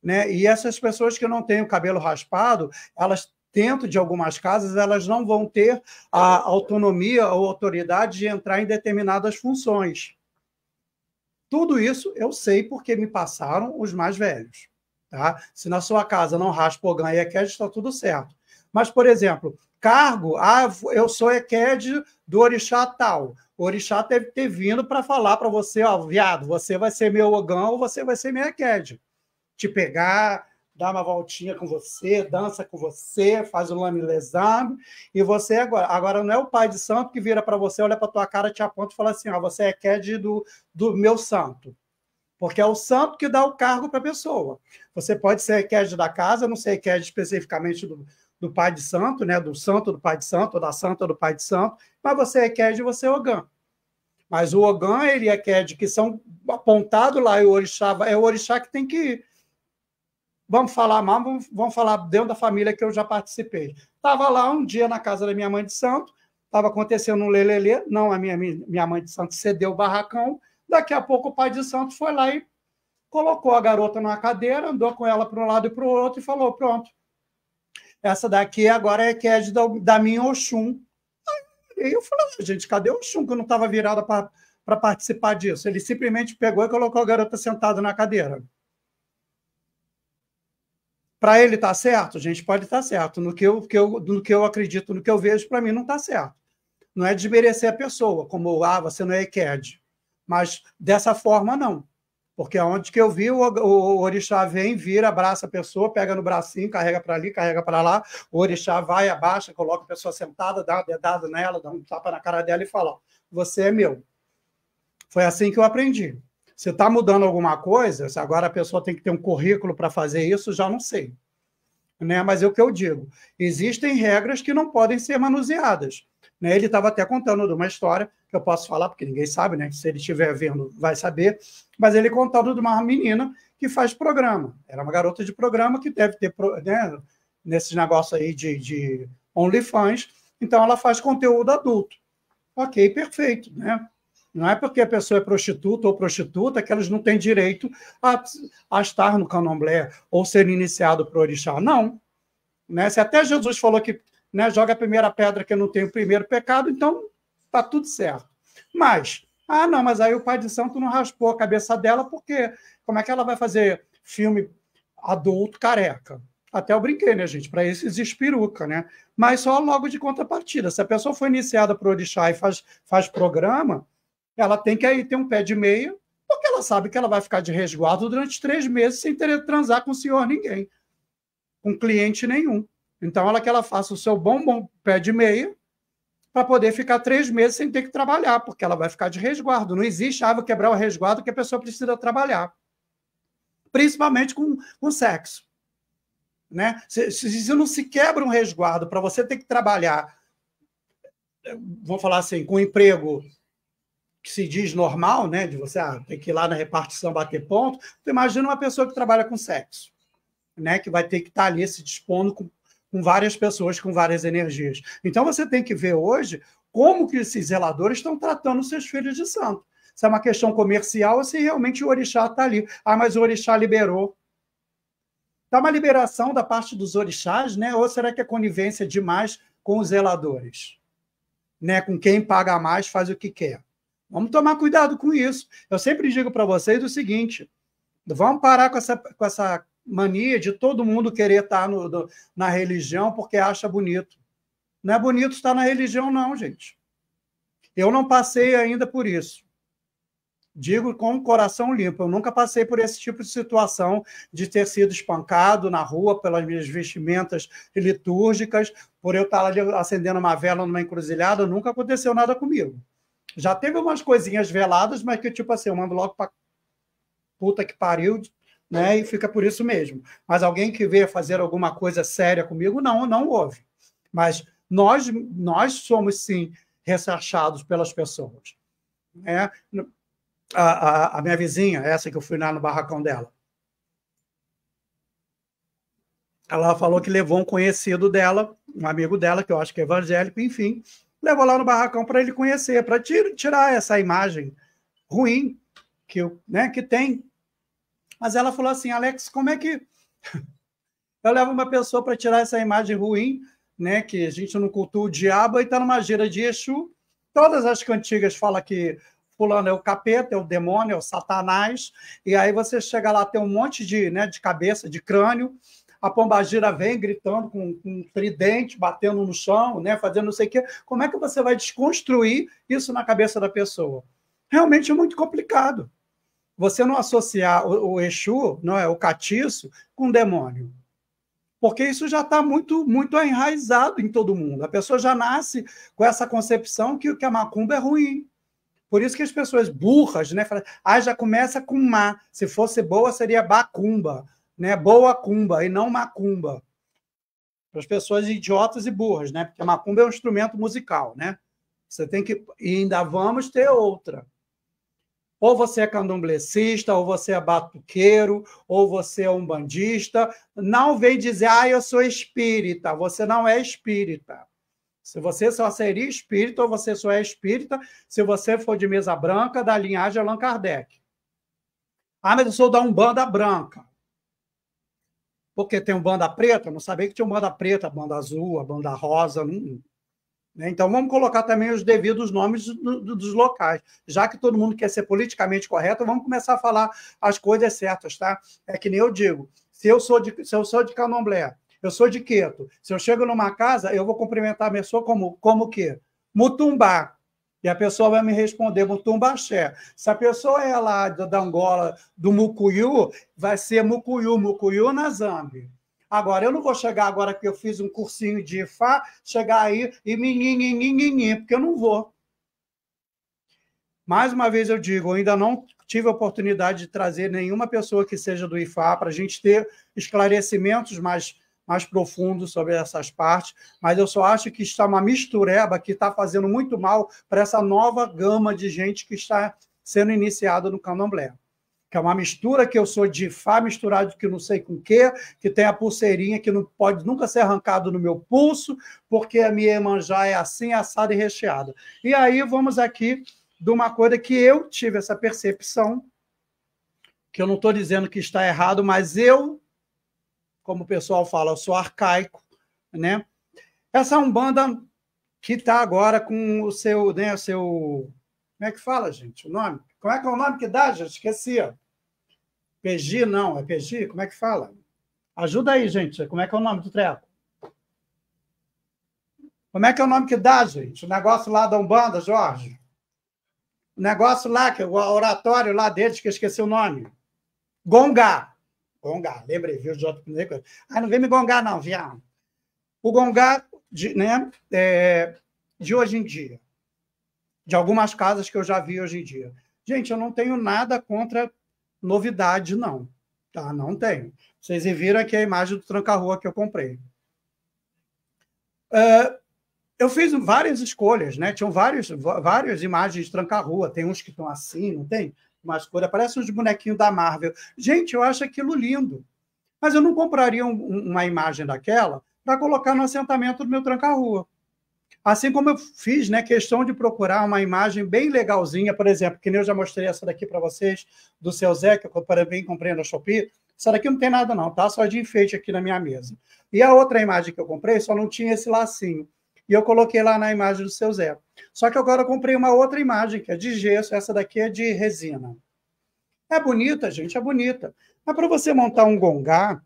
Né? E essas pessoas que não têm o cabelo raspado, elas dentro de algumas casas, elas não vão ter a autonomia ou autoridade de entrar em determinadas funções. Tudo isso eu sei porque me passaram os mais velhos. Tá? Se na sua casa não raspa ou ganha ECAD, está tudo certo. Mas, por exemplo, cargo, ah, eu sou ECAD do orixá tal. O orixá deve ter vindo para falar para você, ó, viado, você vai ser meu ogão ou você vai ser minha ECAD. Te pegar, dá uma voltinha com você, dança com você, faz o lame lesado, e você agora. Agora não é o pai de santo que vira para você, olha para tua cara, te aponta e fala assim: ó, ah, você é CAD é do, do meu santo. Porque é o santo que dá o cargo para a pessoa. Você pode ser CAD é da casa, não sei CAD é especificamente do, do pai de santo, né? Do santo do pai de santo, ou da santa do pai de santo, mas você é CAD e você é Ogã. Mas o Ogã, ele é CAD, que são apontados lá, e o orixá, é o orixá que tem que ir vamos falar mal, vamos, vamos falar dentro da família que eu já participei. Estava lá um dia na casa da minha mãe de santo, estava acontecendo um lelelê, não, a minha, minha mãe de santo cedeu o barracão, daqui a pouco o pai de santo foi lá e colocou a garota numa cadeira, andou com ela para um lado e para o outro e falou, pronto, essa daqui agora é que é da, da minha Oxum. Aí eu falei, ah, gente, cadê o Oxum que eu não estava virada para participar disso? Ele simplesmente pegou e colocou a garota sentada na cadeira. Para ele estar tá certo, a gente pode estar tá certo. No que eu, que eu, no que eu acredito, no que eu vejo, para mim não está certo. Não é desmerecer a pessoa, como, ah, você não é ECAD. Mas dessa forma, não. Porque onde que eu vi, o, o orixá vem, vira, abraça a pessoa, pega no bracinho, carrega para ali, carrega para lá. O orixá vai, abaixa, coloca a pessoa sentada, dá uma dedada nela, dá um tapa na cara dela e fala: Você é meu. Foi assim que eu aprendi. Se está mudando alguma coisa, se agora a pessoa tem que ter um currículo para fazer isso, já não sei. Né? Mas é o que eu digo: existem regras que não podem ser manuseadas. Né? Ele estava até contando de uma história que eu posso falar, porque ninguém sabe, né? Se ele estiver vendo, vai saber. Mas ele contando de uma menina que faz programa. Era uma garota de programa que deve ter né, nesses negócios aí de, de OnlyFans. Então ela faz conteúdo adulto. Ok, perfeito, né? Não é porque a pessoa é prostituta ou prostituta que eles não têm direito a, a estar no candomblé ou ser iniciado para o orixá. Não. Né? Se até Jesus falou que né, joga a primeira pedra que não tem o primeiro pecado, então está tudo certo. Mas, ah, não, mas aí o pai de santo não raspou a cabeça dela, porque como é que ela vai fazer filme adulto careca? Até eu brinquei, né, gente? Para isso existe peruca, né? Mas só logo de contrapartida. Se a pessoa foi iniciada para o orixá e faz, faz programa, ela tem que aí ter um pé de meia, porque ela sabe que ela vai ficar de resguardo durante três meses sem ter transar com o senhor ninguém, com cliente nenhum. Então, ela que ela faça o seu bom, bom pé de meia para poder ficar três meses sem ter que trabalhar, porque ela vai ficar de resguardo. Não existe, ah, vou quebrar o resguardo que a pessoa precisa trabalhar. Principalmente com, com sexo. Né? Se, se, se não se quebra um resguardo para você ter que trabalhar, vou falar assim, com um emprego que se diz normal, né? De você ah, ter que ir lá na repartição bater ponto. Tu imagina uma pessoa que trabalha com sexo, né? Que vai ter que estar tá ali se dispondo com, com várias pessoas, com várias energias. Então você tem que ver hoje como que esses zeladores estão tratando seus filhos de santo. Se é uma questão comercial ou se realmente o orixá está ali. Ah, mas o orixá liberou. Está uma liberação da parte dos orixás, né? Ou será que é conivência demais com os zeladores? Né? Com quem paga mais faz o que quer. Vamos tomar cuidado com isso. Eu sempre digo para vocês o seguinte: vamos parar com essa, com essa mania de todo mundo querer estar tá no, do, na religião porque acha bonito. Não é bonito estar na religião, não, gente. Eu não passei ainda por isso. Digo com o coração limpo, eu nunca passei por esse tipo de situação de ter sido espancado na rua pelas minhas vestimentas litúrgicas, por eu estar ali acendendo uma vela numa encruzilhada, nunca aconteceu nada comigo. Já teve umas coisinhas veladas, mas que, tipo assim, eu mando logo pra puta que pariu, né? E fica por isso mesmo. Mas alguém que veio fazer alguma coisa séria comigo, não, não houve. Mas nós, nós somos, sim, ressarchados pelas pessoas. Né? A, a, a minha vizinha, essa que eu fui lá no barracão dela, ela falou que levou um conhecido dela, um amigo dela, que eu acho que é evangélico, enfim, levou lá no barracão para ele conhecer, para tirar essa imagem ruim que, eu, né, que tem. Mas ela falou assim, Alex, como é que eu levo uma pessoa para tirar essa imagem ruim, né, que a gente não cultua o diabo e está numa gira de Exu. Todas as cantigas falam que pulando é o capeta, é o demônio, é o satanás, e aí você chega lá, tem um monte de, né, de cabeça, de crânio, a pombagira vem gritando com, com um tridente, batendo no chão, né, fazendo não sei o quê. Como é que você vai desconstruir isso na cabeça da pessoa? Realmente é muito complicado. Você não associar o, o Exu, não é, o catiço, com o demônio porque isso já está muito muito enraizado em todo mundo. A pessoa já nasce com essa concepção que, que a macumba é ruim. Por isso que as pessoas burras, né, falam, ah, já começa com má. Se fosse boa, seria bacumba né? Boa cumba e não macumba. Para as pessoas idiotas e burras, né? Porque macumba é um instrumento musical, né? Você tem que. E ainda vamos ter outra. Ou você é candomblessista, ou você é batuqueiro, ou você é umbandista. Não vem dizer, ah, eu sou espírita. Você não é espírita. Se você só seria espírita, ou você só é espírita, se você for de mesa branca da linhagem Allan Kardec. Ah, mas eu sou da Umbanda Branca porque tem um banda preta, não sabia que tinha um banda preta, banda azul, a banda rosa. Não, né? Então vamos colocar também os devidos nomes do, do, dos locais. Já que todo mundo quer ser politicamente correto, vamos começar a falar as coisas certas, tá? É que nem eu digo, se eu sou de, se eu sou de Canomblé, eu sou de Queto, se eu chego numa casa, eu vou cumprimentar a pessoa como, como o quê? Mutumbá. E a pessoa vai me responder Mutumbaxé. Se a pessoa é lá da Angola, do Mucuyu, vai ser Mucuyu, Mucuyu na Zâmbia. Agora, eu não vou chegar agora que eu fiz um cursinho de Ifá, chegar aí e menininininininin, porque eu não vou. Mais uma vez eu digo, eu ainda não tive a oportunidade de trazer nenhuma pessoa que seja do Ifá para a gente ter esclarecimentos mais mais profundo sobre essas partes, mas eu só acho que está uma mistureba que está fazendo muito mal para essa nova gama de gente que está sendo iniciada no candomblé. Que é uma mistura que eu sou de Fá, misturado que não sei com o quê, que tem a pulseirinha que não pode nunca ser arrancado no meu pulso, porque a minha já é assim, assada e recheada. E aí vamos aqui de uma coisa que eu tive essa percepção, que eu não estou dizendo que está errado, mas eu como o pessoal fala, eu sou arcaico, né? Essa é Umbanda que está agora com o seu, né, seu... Como é que fala, gente, o nome? Como é que é o nome que dá, gente? Esqueci. PG, não, é PG? Como é que fala? Ajuda aí, gente, como é que é o nome do treco? Como é que é o nome que dá, gente? O negócio lá da Umbanda, Jorge? O negócio lá, que é o oratório lá deles, que eu esqueci o nome. Gonga. Gongar, lembrei, viu, de outro Ah, não vem me gongar, não, viado. O gongar de, né, é, de hoje em dia, de algumas casas que eu já vi hoje em dia. Gente, eu não tenho nada contra novidade, não. Tá, não tenho. Vocês viram aqui a imagem do tranca-rua que eu comprei. Uh, eu fiz várias escolhas, né? Tinham vários, várias imagens de tranca-rua. Tem uns que estão assim, não tem? umas cores, parece uns bonequinhos da Marvel. Gente, eu acho aquilo lindo. Mas eu não compraria um, uma imagem daquela para colocar no assentamento do meu tranca-rua. Assim como eu fiz né, questão de procurar uma imagem bem legalzinha, por exemplo, que nem eu já mostrei essa daqui para vocês, do seu Zé, que eu bem comprei na Shopee. Essa daqui não tem nada não, tá? Só de enfeite aqui na minha mesa. E a outra imagem que eu comprei só não tinha esse lacinho. E eu coloquei lá na imagem do seu Zé. Só que agora eu comprei uma outra imagem, que é de gesso, essa daqui é de resina. É bonita, gente, é bonita. Mas para você montar um gongá,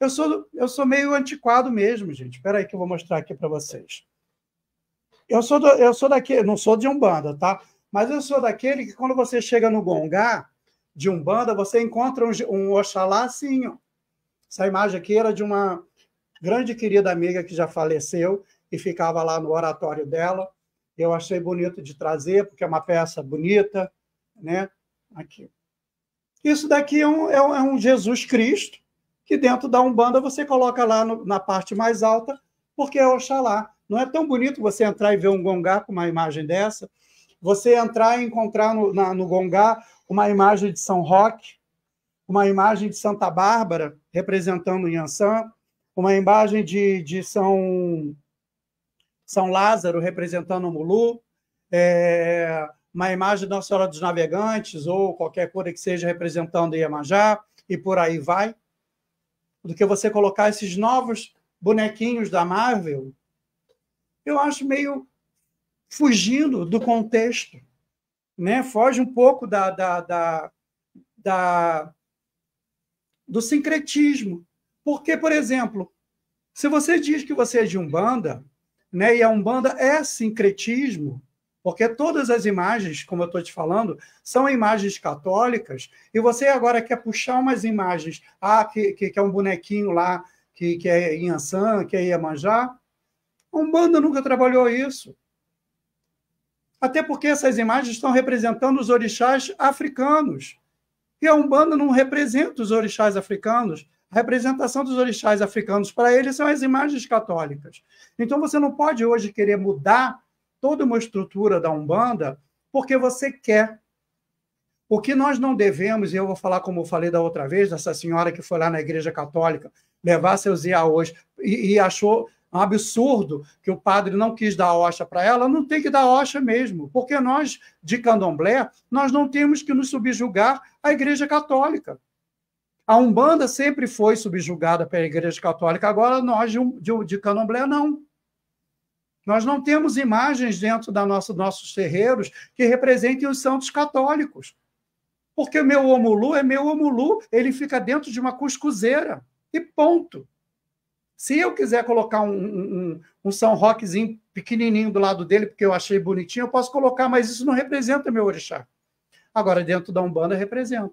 eu sou, eu sou meio antiquado mesmo, gente. Espera aí que eu vou mostrar aqui para vocês. Eu sou, do, eu sou daqui, não sou de Umbanda, tá? Mas eu sou daquele que quando você chega no gongá de Umbanda, você encontra um, um Oxalá assim. Ó. Essa imagem aqui era de uma grande querida amiga que já faleceu, e ficava lá no oratório dela. Eu achei bonito de trazer, porque é uma peça bonita, né? Aqui. Isso daqui é um, é um é Jesus Cristo, que dentro da Umbanda você coloca lá no, na parte mais alta, porque é Oxalá. Não é tão bonito você entrar e ver um gongá com uma imagem dessa, você entrar e encontrar no, na, no gongá uma imagem de São Roque, uma imagem de Santa Bárbara, representando Yansan, uma imagem de, de São são Lázaro representando o Mulu, é, uma imagem da Nossa Senhora dos Navegantes ou qualquer coisa que seja representando Iemanjá e por aí vai, do que você colocar esses novos bonequinhos da Marvel, eu acho meio fugindo do contexto, né? Foge um pouco da, da, da, da do sincretismo, porque, por exemplo, se você diz que você é de umbanda, né? E a Umbanda é sincretismo, porque todas as imagens, como eu estou te falando, são imagens católicas, e você agora quer puxar umas imagens, ah, que, que, que é um bonequinho lá, que, que é Inhansã, que é Iemanjá. A Umbanda nunca trabalhou isso. Até porque essas imagens estão representando os orixás africanos. E a Umbanda não representa os orixás africanos, a representação dos orixás africanos para eles são as imagens católicas. Então você não pode hoje querer mudar toda uma estrutura da Umbanda porque você quer. O que nós não devemos, e eu vou falar como eu falei da outra vez, dessa senhora que foi lá na Igreja Católica levar seus iaôs e, e achou um absurdo que o padre não quis dar hoxa para ela, não tem que dar hoxa mesmo, porque nós, de candomblé, nós não temos que nos subjugar à Igreja Católica. A Umbanda sempre foi subjugada pela Igreja Católica, agora nós de, de, de não. Nós não temos imagens dentro da nossa, nossos terreiros que representem os santos católicos. Porque meu omulu é meu omulu, ele fica dentro de uma cuscuzeira. E ponto. Se eu quiser colocar um, um, um São Roquezinho pequenininho do lado dele, porque eu achei bonitinho, eu posso colocar, mas isso não representa meu orixá. Agora, dentro da Umbanda, representa.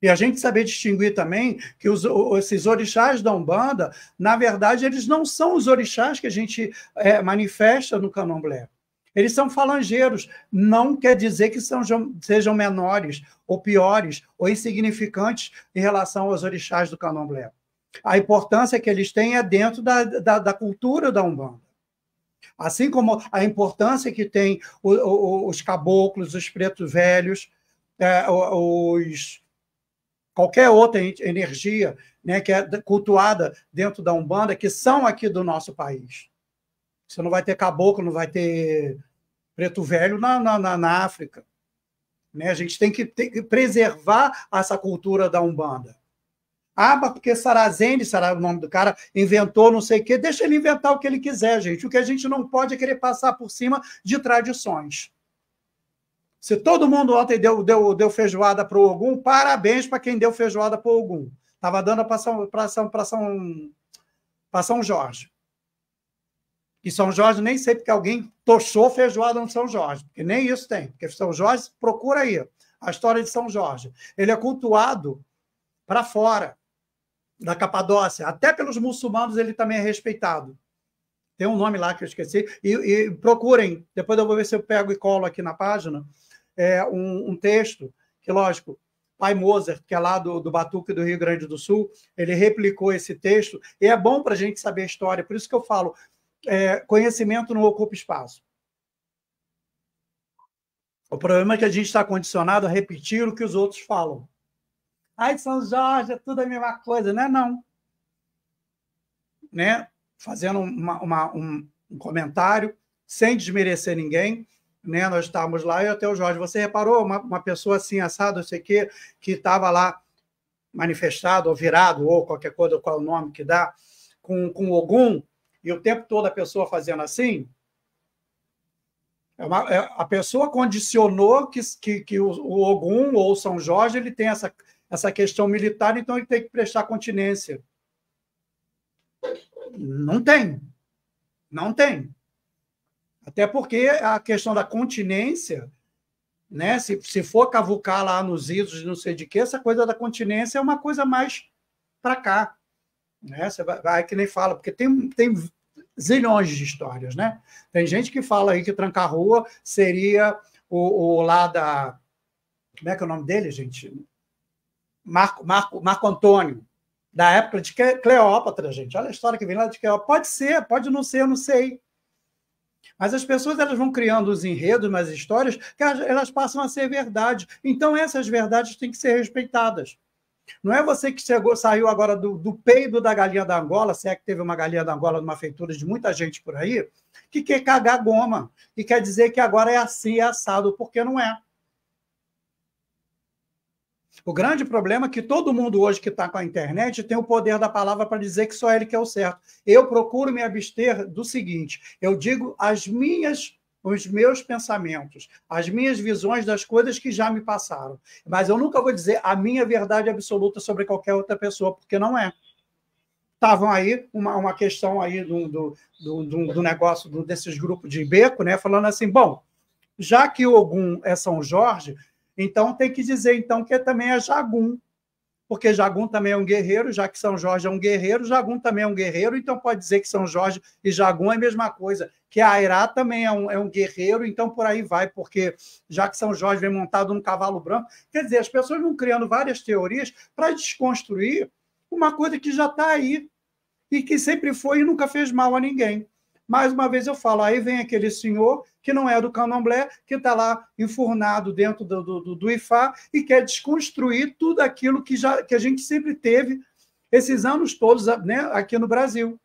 E a gente saber distinguir também que os, esses orixás da Umbanda, na verdade, eles não são os orixás que a gente é, manifesta no candomblé. Eles são falangeiros, não quer dizer que são, sejam menores ou piores ou insignificantes em relação aos orixás do candomblé. A importância que eles têm é dentro da, da, da cultura da Umbanda. Assim como a importância que tem os caboclos, os pretos velhos, é, os, qualquer outra energia né, que é cultuada dentro da Umbanda, que são aqui do nosso país. Você não vai ter caboclo, não vai ter preto velho na, na, na África. Né? A gente tem que, tem que preservar essa cultura da Umbanda. Ah, mas porque Sarazene, será o nome do cara, inventou não sei o quê. Deixa ele inventar o que ele quiser, gente. O que a gente não pode é querer passar por cima de tradições. Se todo mundo ontem deu, deu, deu feijoada para o Ogum, parabéns para quem deu feijoada para o Ogum. Estava dando para São, São, São, São Jorge. E São Jorge, nem sei porque alguém tochou feijoada no São Jorge, porque nem isso tem. Porque São Jorge, procura aí a história de São Jorge. Ele é cultuado para fora da Capadócia. Até pelos muçulmanos ele também é respeitado. Tem um nome lá que eu esqueci. E, e procurem, depois eu vou ver se eu pego e colo aqui na página é, um, um, texto que, lógico, Pai Mozart, que é lá do, do Batuque do Rio Grande do Sul, ele replicou esse texto, e é bom para a gente saber a história, por isso que eu falo, é, conhecimento não ocupa espaço. O problema é que a gente está condicionado a repetir o que os outros falam. Ai, São Jorge, é tudo a mesma coisa, né? Não. Né? Fazendo uma, uma, um comentário, sem desmerecer ninguém, né? Nós estávamos lá e até o Jorge, você reparou uma, uma pessoa assim, assada, não sei o quê, que estava lá manifestado ou virado, ou qualquer coisa, qual é o nome que dá, com, com Ogum, e o tempo todo a pessoa fazendo assim, é uma, é, a pessoa condicionou que, que, que o, o, Ogum ou São Jorge ele tem essa, essa questão militar, então ele tem que prestar continência. Não tem. Não tem. Até porque a questão da continência, né? Se, se for cavucar lá nos idos não sei de que, essa coisa da continência é uma coisa mais para cá. Né? Você vai, vai que nem fala, porque tem, tem zilhões de histórias, né? Tem gente que fala aí que trancar rua seria o, o lá da. Como é que é o nome dele, gente? Marco, Marco, Marco Antônio, da época de Cleópatra, gente. Olha a história que vem lá de Cleópatra. Pode ser, pode não ser, eu não sei. Mas as pessoas elas vão criando os enredos, as histórias que elas passam a ser verdade. Então essas verdades têm que ser respeitadas. Não é você que chegou, saiu agora do, do peido da galinha da Angola, se é que teve uma galinha da Angola numa feitura de muita gente por aí, que quer cagar goma, e quer dizer que agora é assim, é assado, porque não é. O grande problema é que todo mundo hoje que está com a internet tem o poder da palavra para dizer que só ele que é o certo. Eu procuro me abster do seguinte: eu digo as minhas os meus pensamentos, as minhas visões das coisas que já me passaram. Mas eu nunca vou dizer a minha verdade absoluta sobre qualquer outra pessoa, porque não é. Estavam aí uma, uma questão aí do, do, do, do negócio do, desses grupos de beco, né? Falando assim: bom, já que o Ogum é São Jorge, então tem que dizer então que também é Jagum, porque Jagum também é um guerreiro, já que São Jorge é um guerreiro, Jagum também é um guerreiro, então pode dizer que São Jorge e Jagum é a mesma coisa, que Airá também é um, é um guerreiro, então por aí vai, porque já que São Jorge vem montado num cavalo branco, quer dizer, as pessoas vão criando várias teorias para desconstruir uma coisa que já está aí e que sempre foi e nunca fez mal a ninguém. Mais uma vez eu falo, aí vem aquele senhor que não é do candomblé, que está lá enfurnado dentro do, do, do IFA e quer desconstruir tudo aquilo que, já, que a gente sempre teve esses anos todos né, aqui no Brasil.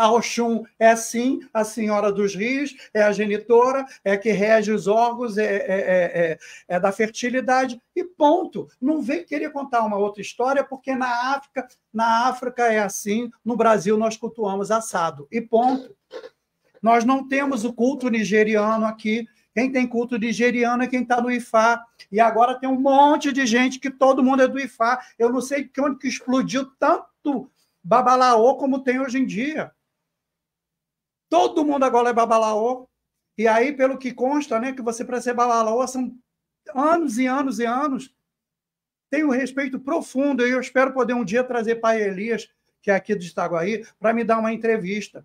A Oxum é sim a senhora dos rios, é a genitora, é que rege os órgãos, é, é, é, é da fertilidade e ponto. Não vem querer contar uma outra história, porque na África, na África é assim, no Brasil nós cultuamos assado e ponto. Nós não temos o culto nigeriano aqui. Quem tem culto nigeriano é quem está no Ifá. E agora tem um monte de gente que todo mundo é do Ifá. Eu não sei de onde que explodiu tanto babalaô como tem hoje em dia. Todo mundo agora é babalaô. E aí, pelo que consta, né, que você para ser babalaô são anos e anos e anos. Tenho um respeito profundo e eu espero poder um dia trazer Pai Elias, que é aqui do Estaguaí, para me dar uma entrevista.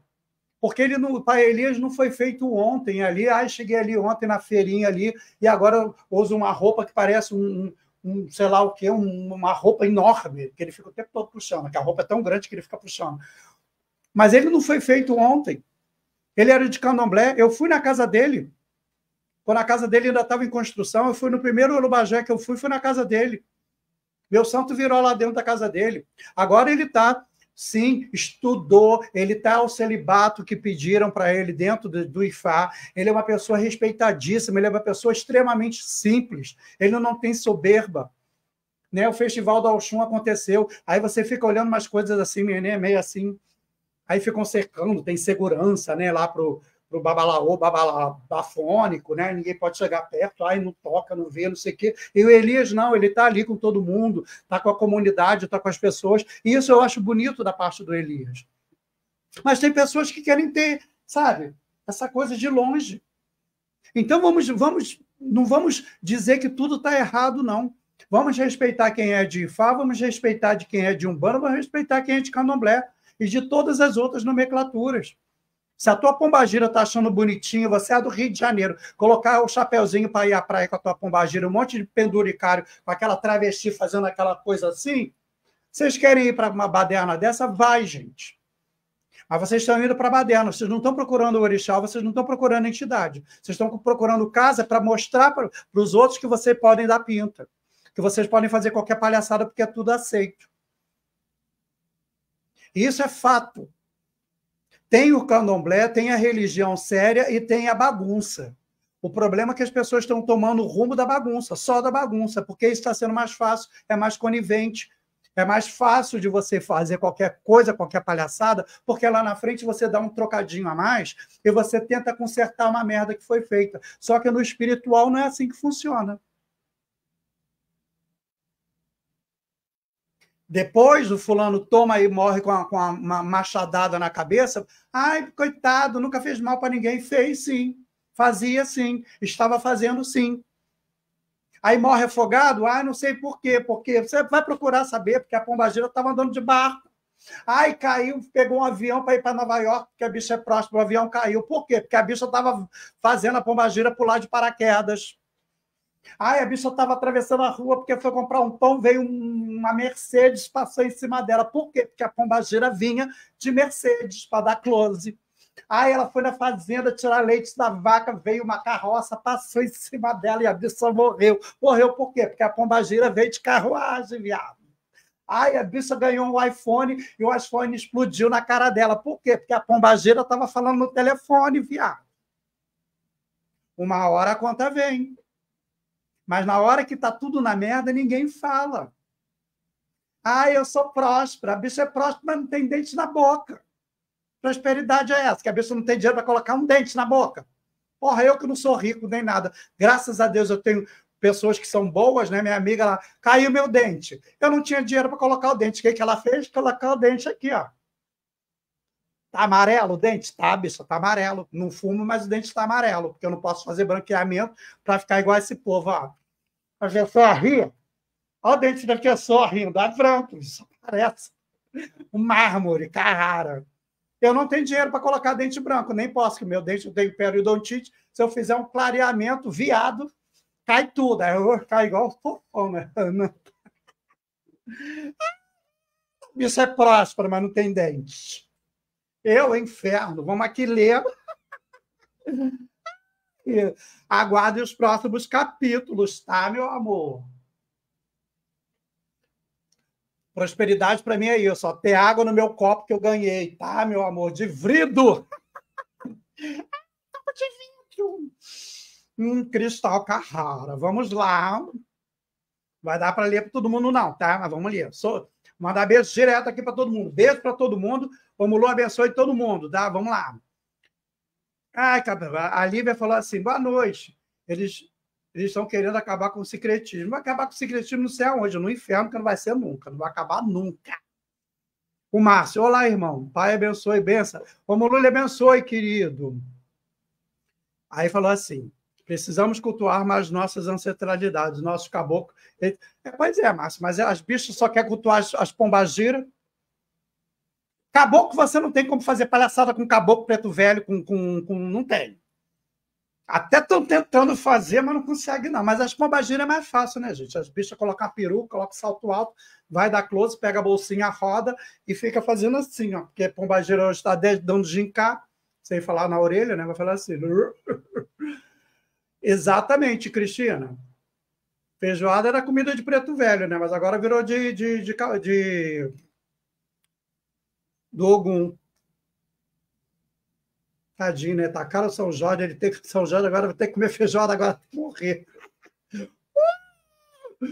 Porque ele não, Pai Elias não foi feito ontem ali. Ai, cheguei ali ontem na feirinha ali e agora uso uma roupa que parece um, um sei lá o quê, um, uma roupa enorme, que ele fica o tempo todo puxando, que a roupa é tão grande que ele fica puxando. Mas ele não foi feito ontem. Ele era de candomblé. Eu fui na casa dele. Quando a casa dele ainda estava em construção, eu fui no primeiro Urubajé que eu fui, fui na casa dele. Meu santo virou lá dentro da casa dele. Agora ele está, sim, estudou, ele está ao celibato que pediram para ele dentro do, do IFA. Ele é uma pessoa respeitadíssima, ele é uma pessoa extremamente simples, ele não tem soberba. Né? O Festival do Oxum aconteceu, aí você fica olhando umas coisas assim, meio assim, aí ficam cercando, tem segurança, né, lá pro pro babalaô, babalabafônico, né? Ninguém pode chegar perto, aí não toca, não vê, não sei o quê. E o Elias, não, ele está ali com todo mundo, está com a comunidade, está com as pessoas. E isso eu acho bonito da parte do Elias. Mas tem pessoas que querem ter, sabe, essa coisa de longe. Então vamos, vamos, não vamos dizer que tudo está errado, não. Vamos respeitar quem é de Ifá, vamos respeitar de quem é de Umbanda, vamos respeitar quem é de Candomblé e de todas as outras nomenclaturas. Se a tua pombagira tá achando bonitinho, você é do Rio de Janeiro, colocar o chapéuzinho para ir à praia com a tua pombagira, um monte de penduricário, com aquela travesti fazendo aquela coisa assim, vocês querem ir para uma baderna dessa? Vai, gente. Mas vocês estão indo para baderna, vocês não estão procurando o orixá, vocês não estão procurando entidade. Vocês estão procurando casa para mostrar para os outros que vocês podem dar pinta, que vocês podem fazer qualquer palhaçada porque é tudo aceito. Isso é fato. Tem o candomblé, tem a religião séria e tem a bagunça. O problema é que as pessoas estão tomando o rumo da bagunça, só da bagunça, porque isso está sendo mais fácil, é mais conivente, é mais fácil de você fazer qualquer coisa, qualquer palhaçada, porque lá na frente você dá um trocadinho a mais e você tenta consertar uma merda que foi feita. Só que no espiritual não é assim que funciona. Depois o fulano toma e morre com, a, com a, uma machadada na cabeça. Ai, coitado, nunca fez mal para ninguém. Fez sim, fazia sim, estava fazendo sim. Aí morre afogado, ai, não sei por quê, porque você vai procurar saber, porque a pombagira estava andando de barco. Ai, caiu, pegou um avião para ir para Nova York, porque a bicha é próxima, o avião caiu. Por quê? Porque a bicha estava fazendo a pombagira pular de paraquedas. Ai, a bicha estava atravessando a rua porque foi comprar um pão, veio uma Mercedes, passou em cima dela. Por quê? Porque a pombagira vinha de Mercedes para dar close. Aí ela foi na fazenda tirar leite da vaca, veio uma carroça, passou em cima dela e a bicha morreu. Morreu por quê? Porque a pombagira veio de carruagem, viado. Ai, a bicha ganhou um iPhone e o iPhone explodiu na cara dela. Por quê? Porque a pombagira estava falando no telefone, viado. Uma hora a conta vem. Mas na hora que está tudo na merda, ninguém fala. Ah, eu sou próspera. A bicha é próspera, mas não tem dente na boca. Prosperidade é essa, que a bicha não tem dinheiro para colocar um dente na boca. Porra, eu que não sou rico nem nada. Graças a Deus eu tenho pessoas que são boas, né? Minha amiga lá, caiu meu dente. Eu não tinha dinheiro para colocar o dente. O que, que ela fez? Colocar o dente aqui, ó. Tá amarelo o dente? Tá, bicho, tá amarelo. Não fumo, mas o dente tá amarelo, porque eu não posso fazer branqueamento para ficar igual esse povo, ó. A pessoa ri, olha o dente da pessoa rindo, é branco, isso parece um mármore, carrara. Eu não tenho dinheiro para colocar dente branco, nem posso, que meu dente tem periodontite. Se eu fizer um clareamento viado, cai tudo. Aí eu vou ficar igual fofão, né? Isso é próspero, mas não tem dente. Eu, é inferno, vamos aqui ler. e aguarde os próximos capítulos, tá, meu amor? Prosperidade para mim é isso, ó. Ter água no meu copo que eu ganhei, tá, meu amor? De vrido! Um cristal Carrara. Vamos lá. Vai dar para ler para todo mundo, não, tá? Mas vamos ler. Sou Mandar beijo direto aqui para todo mundo. Beijo para todo mundo. O Mulu abençoe todo mundo, tá? Vamos lá. Ai, a Lívia falou assim: boa noite. Eles eles estão querendo acabar com o secretismo. Vai acabar com o secretismo não sei aonde, no inferno, que não vai ser nunca, não vai acabar nunca. O Márcio, olá, irmão. Pai abençoe, benção. O lhe abençoe, querido. Aí falou assim: Precisamos cultuar mais nossas ancestralidades, nossos caboclos. É, pois é, Márcio, mas as bichas só querem cultuar as, as pombagiras. Caboclo, você não tem como fazer palhaçada com caboclo preto velho, com, com, com não tem. Até estão tentando fazer, mas não consegue, não. Mas as pombagiras é mais fácil, né, gente? As bichas colocam a peruca, colocam salto alto, vai dar close, pega a bolsinha, roda e fica fazendo assim, ó. Porque a pombagira hoje está dando gincá, sem falar na orelha, né? Vai falar assim. Exatamente, Cristina. Feijoada era comida de preto velho, né? Mas agora virou de, de, de, de, do Ogum. Tadinho, né? Tá caro São Jorge, ele tem que São Jorge agora vai ter que comer feijoada agora morrer. Uh!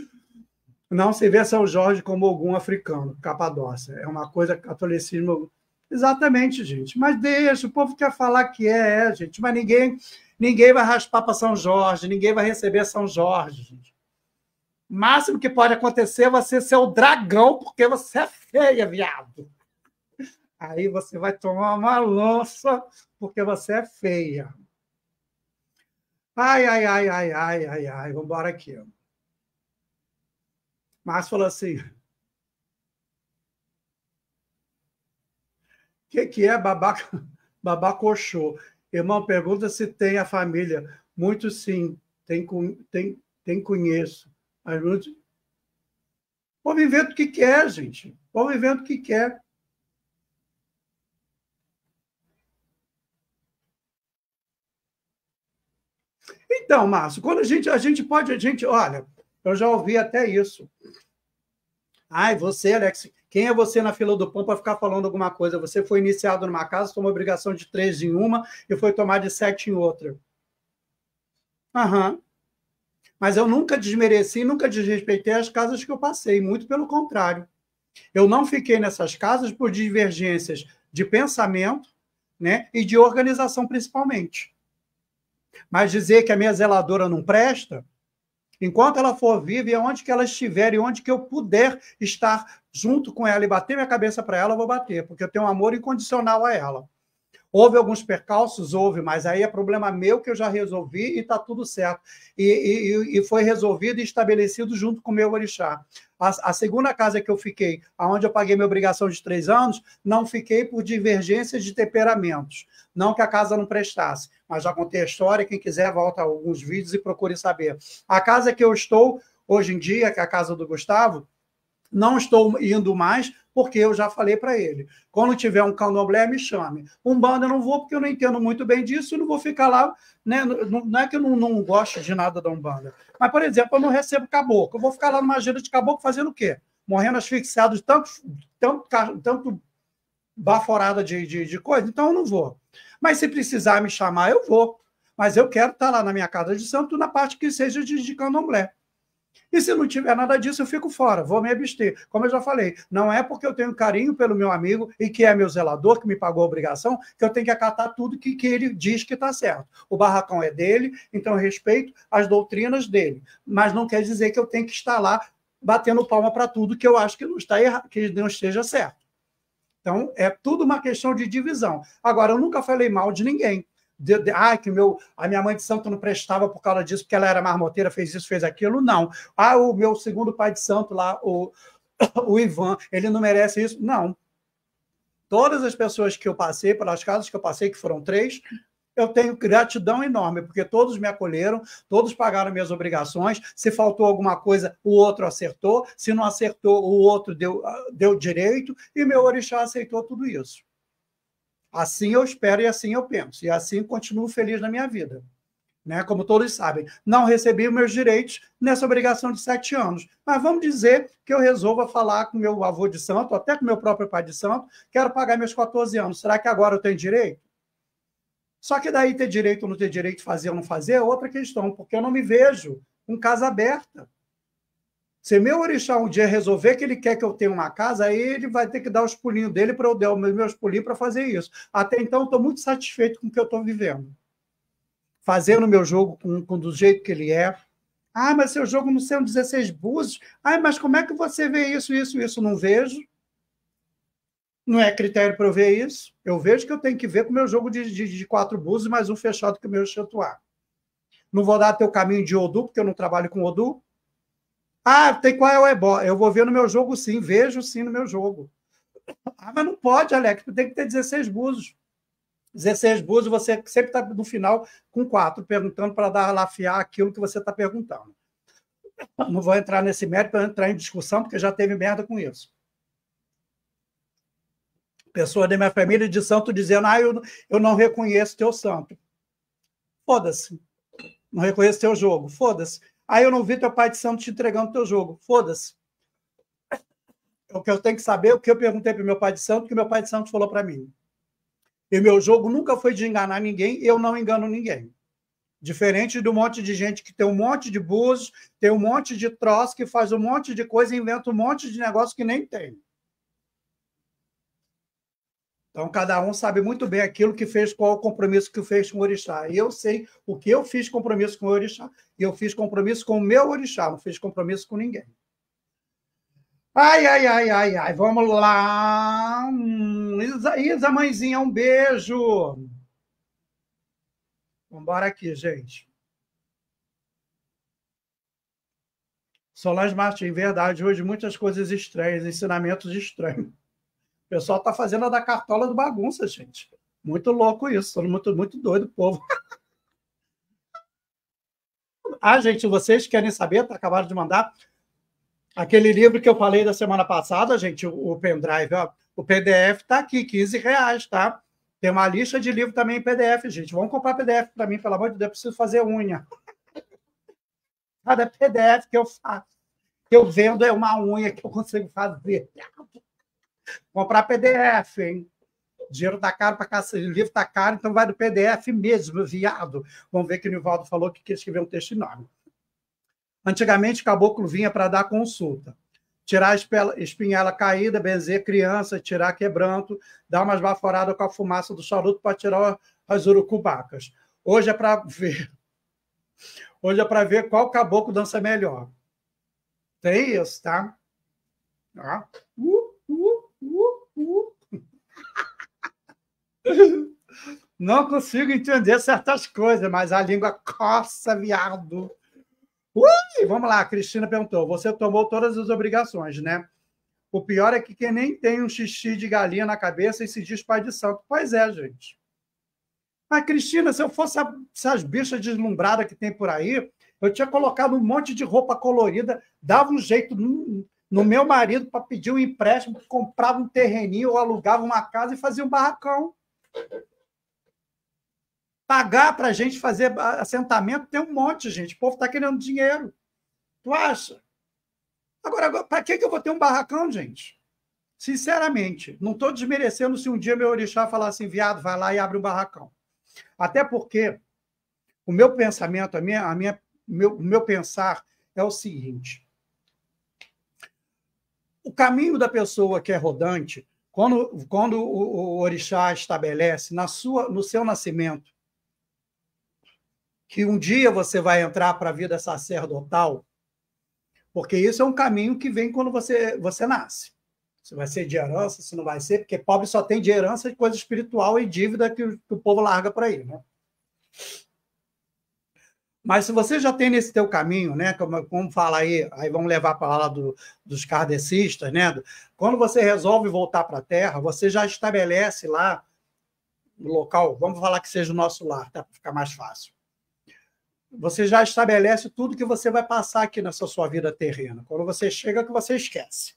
Não se vê São Jorge como algum africano, capadócia. É uma coisa catolicismo. Exatamente, gente. Mas deixa, o povo quer falar que é, é, gente. Mas ninguém Ninguém vai raspar para São Jorge, ninguém vai receber São Jorge, gente. O máximo que pode acontecer é você ser o dragão, porque você é feia, viado. Aí você vai tomar uma louça, porque você é feia. Ai, ai, ai, ai, ai, ai, ai, vamos embora aqui. Márcio falou assim: que, que é babaca, babacoxô? Irmão, pergunta se tem a família. Muito sim, tem, tem, tem conheço. Mas muitos... Povo inventa o que quer, gente. Povo inventa o que quer. Então, Márcio, quando a gente, a gente pode, a gente, olha, eu já ouvi até isso. Ai, você, Alex, quem é você na fila do pão para ficar falando alguma coisa? Você foi iniciado numa casa, tomou obrigação de três em uma e foi tomar de sete em outra. Aham. Uhum. Mas eu nunca desmereci, nunca desrespeitei as casas que eu passei, muito pelo contrário. Eu não fiquei nessas casas por divergências de pensamento né, e de organização, principalmente. Mas dizer que a minha zeladora não presta, Enquanto ela for viva e onde que ela estiver e onde que eu puder estar junto com ela e bater minha cabeça para ela, eu vou bater, porque eu tenho um amor incondicional a ela. Houve alguns percalços, houve, mas aí é problema meu que eu já resolvi e está tudo certo. E, e, e foi resolvido e estabelecido junto com o meu orixá. A, a, segunda casa que eu fiquei, aonde eu paguei minha obrigação de três anos, não fiquei por divergências de temperamentos. Não que a casa não prestasse, mas já contei a história. Quem quiser, volta alguns vídeos e procure saber. A casa que eu estou hoje em dia, que é a casa do Gustavo, não estou indo mais porque eu já falei para ele. Quando tiver um candomblé, me chame. Um eu não vou, porque eu não entendo muito bem disso, não vou ficar lá, né? Não, não é que eu não, não gosto de nada da Umbanda. Mas, por exemplo, eu não recebo caboclo. Eu vou ficar lá numa agenda de caboclo fazendo o quê? Morrendo asfixiado de tanto, tanto, tanto baforada de, de, de coisa, então eu não vou. Mas se precisar me chamar, eu vou. Mas eu quero estar lá na minha casa de santo, na parte que seja de, de candomblé. E se não tiver nada disso, eu fico fora, vou me abster. Como eu já falei, não é porque eu tenho carinho pelo meu amigo e que é meu zelador, que me pagou a obrigação, que eu tenho que acatar tudo que, que ele diz que está certo. O barracão é dele, então eu respeito as doutrinas dele. Mas não quer dizer que eu tenho que estar lá batendo palma para tudo que eu acho que não, está errado, que não esteja certo. Então, é tudo uma questão de divisão. Agora, eu nunca falei mal de ninguém de, de, ah, que meu, a minha mãe de santo não prestava por causa disso, porque ela era marmoteira, fez isso, fez aquilo. Não. Ah, o meu segundo pai de santo lá, o, o Ivan, ele não merece isso. Não. Todas as pessoas que eu passei, pelas casas que eu passei, que foram três, eu tenho gratidão enorme, porque todos me acolheram, todos pagaram minhas obrigações. Se faltou alguma coisa, o outro acertou. Se não acertou, o outro deu, ah, deu direito. E meu orixá aceitou tudo isso. Assim eu espero e assim eu penso. E assim continuo feliz na minha vida. Né? Como todos sabem, não recebi meus direitos nessa obrigação de sete anos. Mas vamos dizer que eu resolva falar com meu avô de santo, até com meu próprio pai de santo, quero pagar meus 14 anos. Será que agora eu tenho direito? Só que daí ter direito ou não ter direito, fazer ou não fazer, é outra questão, porque eu não me vejo com casa aberta. Se meu orixá um dia resolver que ele quer que eu tenha uma casa, aí ele vai ter que dar os pulinhos dele para eu dar os meus pulinhos para fazer isso. Até então, estou muito satisfeito com o que eu estou vivendo. Fazendo o meu jogo com, com, do jeito que ele é. Ah, mas seu jogo não são 16 búzios. Ah, mas como é que você vê isso, isso, isso? Não vejo. Não é critério para eu ver isso. Eu vejo que eu tenho que ver com o meu jogo de, de, de quatro búzios, mais um fechado que o meu excetuar. Não vou dar teu caminho de Odu, porque eu não trabalho com Odu ah, tem qual é o Ebola? Eu vou ver no meu jogo sim, vejo sim no meu jogo. Ah, mas não pode, Alex, tem que ter 16 busos. 16 busos, você sempre está no final com quatro, perguntando para dar lafiar aquilo que você está perguntando. Não vou entrar nesse mérito para entrar em discussão, porque já teve merda com isso. Pessoa da minha família de santo dizendo: Ah, eu, eu não reconheço teu santo. Foda-se. Não reconheço teu jogo. Foda-se. Aí eu não vi teu Pai de Santo te entregando teu jogo. Foda-se. É o que eu tenho que saber, o que eu perguntei para meu Pai de Santo, o que meu Pai de Santo falou para mim. E meu jogo nunca foi de enganar ninguém, eu não engano ninguém. Diferente do monte de gente que tem um monte de búzios, tem um monte de troço, que faz um monte de coisa, inventa um monte de negócio que nem tem. Então, cada um sabe muito bem aquilo que fez, qual o compromisso que fez com o orixá. E eu sei o que eu fiz compromisso com o orixá. E eu fiz compromisso com o meu orixá, não fiz compromisso com ninguém. Ai, ai, ai, ai, ai, vamos lá. Hum, Isa, Isa mãezinha, um beijo. Vamos embora aqui, gente. Solange Martins, verdade, hoje muitas coisas estranhas, ensinamentos estranhos pessoal está fazendo a da cartola do bagunça, gente. Muito louco isso, muito, muito doido o povo. ah, gente, vocês querem saber? Tá acabaram de mandar. Aquele livro que eu falei da semana passada, gente, o, pendrive, ó, o PDF está aqui, 15 reais, tá? Tem uma lista de livro também em PDF, gente. Vamos comprar PDF para mim, pelo amor de Deus, eu preciso fazer unha. Cada PDF que eu faço, que eu vendo é uma unha que eu consigo fazer. Comprar PDF, hein? Dinheiro tá caro para cacete, livro tá caro, então vai do PDF mesmo, viado. Vamos ver que o Nivaldo falou que quer escrever um texto enorme. Antigamente, o caboclo vinha para dar consulta. Tirar a espinhela caída, benzer criança, tirar quebranto, dar umas baforadas com a fumaça do charuto para tirar as urucubacas. Hoje é para ver. Hoje é para ver qual caboclo dança melhor. Tem isso, tá? Ah. Uh! cu. Não consigo entender certas coisas, mas a língua coça, viado. Ui, vamos lá, a Cristina perguntou: você tomou todas as obrigações, né? O pior é que quem nem tem um xixi de galinha na cabeça e se diz pai de santo. Pois é, gente. Mas, Cristina, se eu fosse essas bichas deslumbradas que tem por aí, eu tinha colocado um monte de roupa colorida, dava um jeito, no meu marido para pedir um empréstimo, comprava um terreninho ou alugava uma casa e fazia um barracão. Pagar para a gente fazer assentamento tem um monte, gente. O povo está querendo dinheiro. Tu acha? Agora, para que, que eu vou ter um barracão, gente? Sinceramente, não estou desmerecendo se um dia meu orixá falar assim, viado, vai lá e abre um barracão. Até porque o meu pensamento, a minha, a minha, meu, o meu pensar é o seguinte: o caminho da pessoa que é rodante, quando, quando o, o orixá estabelece na sua, no seu nascimento que um dia você vai entrar para a vida sacerdotal, porque isso é um caminho que vem quando você, você nasce. Se vai ser de herança, se não vai ser, porque pobre só tem de herança coisa espiritual e dívida que o, que o povo larga para ele, né? Mas se você já tem nesse teu caminho, né, como, como fala aí, aí vamos levar para lá do, dos kardecistas, né? Quando você resolve voltar para a Terra, você já estabelece lá no local, vamos falar que seja o nosso lar, tá? Para ficar mais fácil. Você já estabelece tudo que você vai passar aqui nessa sua vida terrena. Quando você chega, é que você esquece.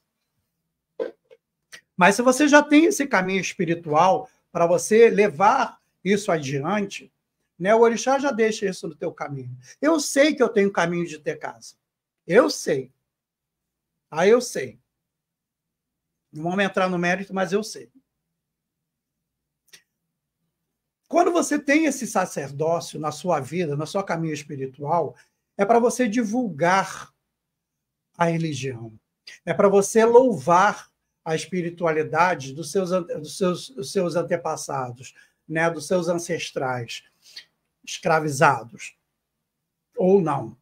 Mas se você já tem esse caminho espiritual para você levar isso adiante, né? O orixá já deixa isso no teu caminho. Eu sei que eu tenho caminho de ter casa. Eu sei. Aí ah, eu sei. Não vamos entrar no mérito, mas eu sei. Quando você tem esse sacerdócio na sua vida, na sua caminho espiritual, é para você divulgar a religião. É para você louvar a espiritualidade dos seus, dos seus, dos seus antepassados, né, dos seus ancestrais escravizados ou não.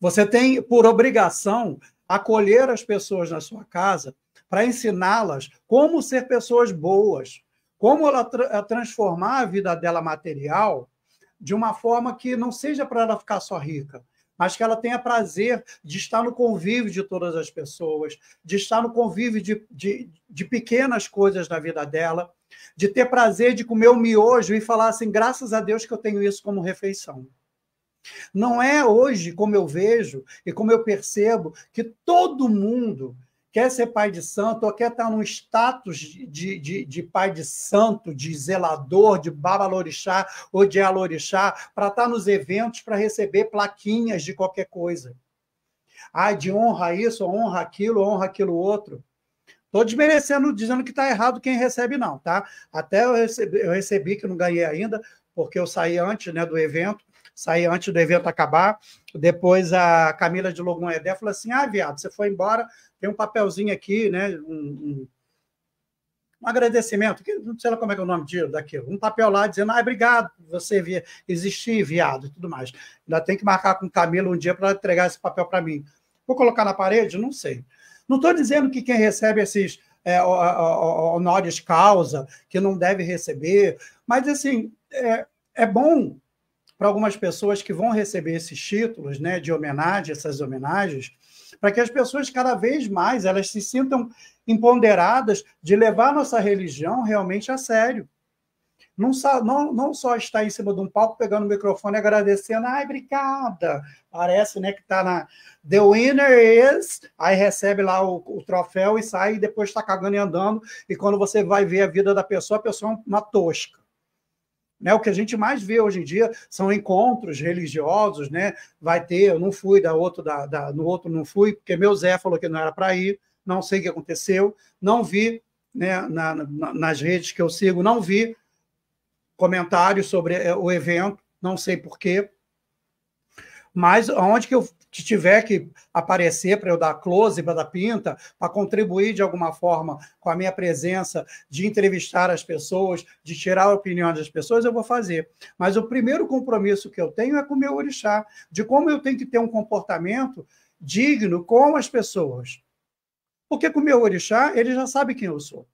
Você tem por obrigação acolher as pessoas na sua casa para ensiná-las como ser pessoas boas, como ela tra eh, transformar a vida dela material de uma forma que não seja para ela ficar só rica, mas que ela tenha prazer de estar no convívio de todas as pessoas, de estar no convívio de, de, de pequenas coisas da vida dela, de ter prazer de comer o miojo e falar assim, graças a Deus que eu tenho isso como refeição. Não é hoje, como eu vejo e como eu percebo, que todo mundo quer ser pai de santo ou quer estar num status de, de, de pai de santo, de zelador, de Baba Lorixá ou de alorixá, para estar nos eventos, para receber plaquinhas de qualquer coisa. Ah, de honra isso, honra aquilo, honra aquilo outro. Estou desmerecendo, dizendo que está errado quem recebe, não, tá? Até eu recebi, eu recebi, que não ganhei ainda, porque eu saí antes né, do evento, saí antes do evento acabar. Depois a Camila de Logon Edé falou assim: ah, viado, você foi embora, tem um papelzinho aqui, né? Um, um, um agradecimento, que não sei lá como é, é o nome de, daquilo, um papel lá dizendo, ah, obrigado por você via, existir, viado, e tudo mais. Ainda tem que marcar com Camila um dia para entregar esse papel para mim. Vou colocar na parede? Não sei. Não estou dizendo que quem recebe esses é, honores causa, que não deve receber, mas assim, é, é bom para algumas pessoas que vão receber esses títulos né, de homenagem, essas homenagens, para que as pessoas cada vez mais elas se sintam empoderadas de levar nossa religião realmente a sério não só, não, não só está em cima de um palco pegando o microfone e agradecendo, ai, obrigada. Parece né, que está na The Winner is, aí recebe lá o, o troféu e sai, e depois está cagando e andando. E quando você vai ver a vida da pessoa, a pessoa é uma tosca. Né, o que a gente mais vê hoje em dia são encontros religiosos, né? Vai ter, eu não fui, da outro, da, da no outro não fui, porque meu Zé falou que não era para ir, não sei o que aconteceu, não vi né, na, na, nas redes que eu sigo, não vi comentários sobre eh, o evento, não sei porquê. Mas onde que eu tiver que aparecer para eu dar close, para dar pinta, para contribuir de alguma forma com a minha presença, de entrevistar as pessoas, de tirar a opinião das pessoas, eu vou fazer. Mas o primeiro compromisso que eu tenho é com o meu orixá, de como eu tenho que ter um comportamento digno com as pessoas. Porque com o meu orixá, ele já sabe quem eu sou.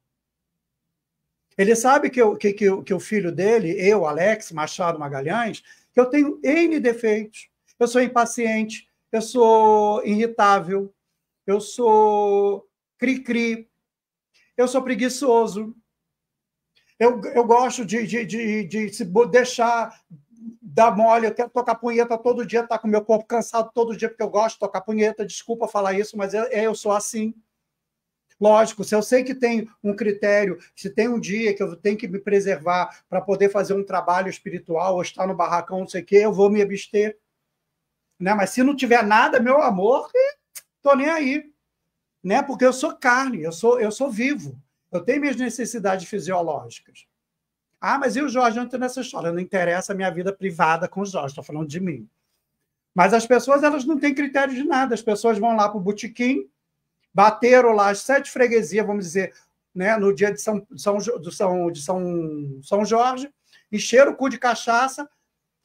Ele sabe que, eu, que, que, que o filho dele, eu, Alex Machado Magalhães, que eu tenho N defeitos. Eu sou impaciente, eu sou irritável, eu sou cri-cri, eu sou preguiçoso, eu, eu gosto de, de, de, de se deixar dar mole, eu quero tocar punheta todo dia, tá com meu corpo cansado todo dia, porque eu gosto de tocar punheta, desculpa falar isso, mas eu, eu sou assim. Lógico, se eu sei que tem um critério, se tem um dia que eu tenho que me preservar para poder fazer um trabalho espiritual ou estar no barracão, não sei o quê, eu vou me abster. Né? Mas se não tiver nada, meu amor, tô nem aí. Né? Porque eu sou carne, eu sou, eu sou vivo. Eu tenho minhas necessidades fisiológicas. Ah, mas e o Jorge entra nessa história? Não interessa a minha vida privada com o Jorge, estou falando de mim. Mas as pessoas elas não têm critério de nada. As pessoas vão lá para o botequim, bateram lá as sete freguesias, vamos dizer, né, no dia de São, São, do São, de São, São Jorge, encheram o cu de cachaça,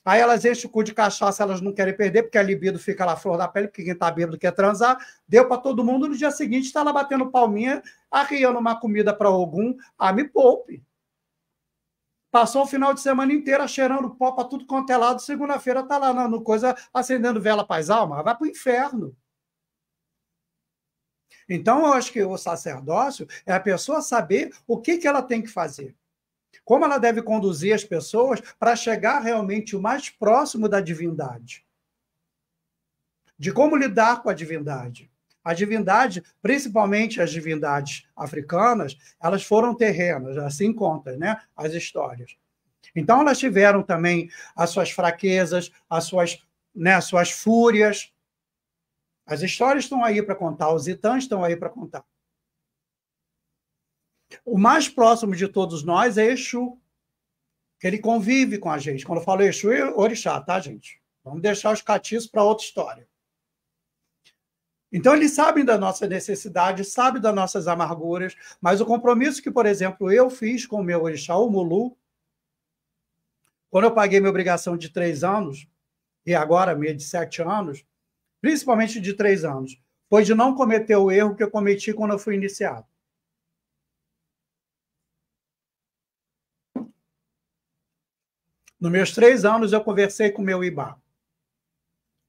aí elas enchem o cu de cachaça, elas não querem perder, porque a libido fica lá flor da pele, porque quem está bêbado quer transar, deu para todo mundo, no dia seguinte está lá batendo palminha, arriando uma comida para algum, ah, me poupe. Passou o final de semana inteira cheirando pó para tudo quanto é lado, segunda-feira está lá no, coisa, acendendo vela para as almas, vai para o inferno. Então, eu acho que o sacerdócio é a pessoa saber o que, que ela tem que fazer. Como ela deve conduzir as pessoas para chegar realmente o mais próximo da divindade. De como lidar com a divindade. A divindade, principalmente as divindades africanas, elas foram terrenas, assim conta, né, as histórias. Então, elas tiveram também as suas fraquezas, as suas, né, as suas fúrias, as histórias estão aí para contar, os itãs estão aí para contar. O mais próximo de todos nós é Exu, que ele convive com a gente. Quando eu falo Exu, é orixá, tá, gente? Vamos deixar os catiços para outra história. Então, eles sabem da nossa necessidade, sabem das nossas amarguras, mas o compromisso que, por exemplo, eu fiz com o meu orixá, o Mulu, quando eu paguei minha obrigação de três anos, e agora meio de sete anos, principalmente de três anos, foi de não cometer o erro que eu cometi quando eu fui iniciado. Nos meus três anos, eu conversei com o meu IBA.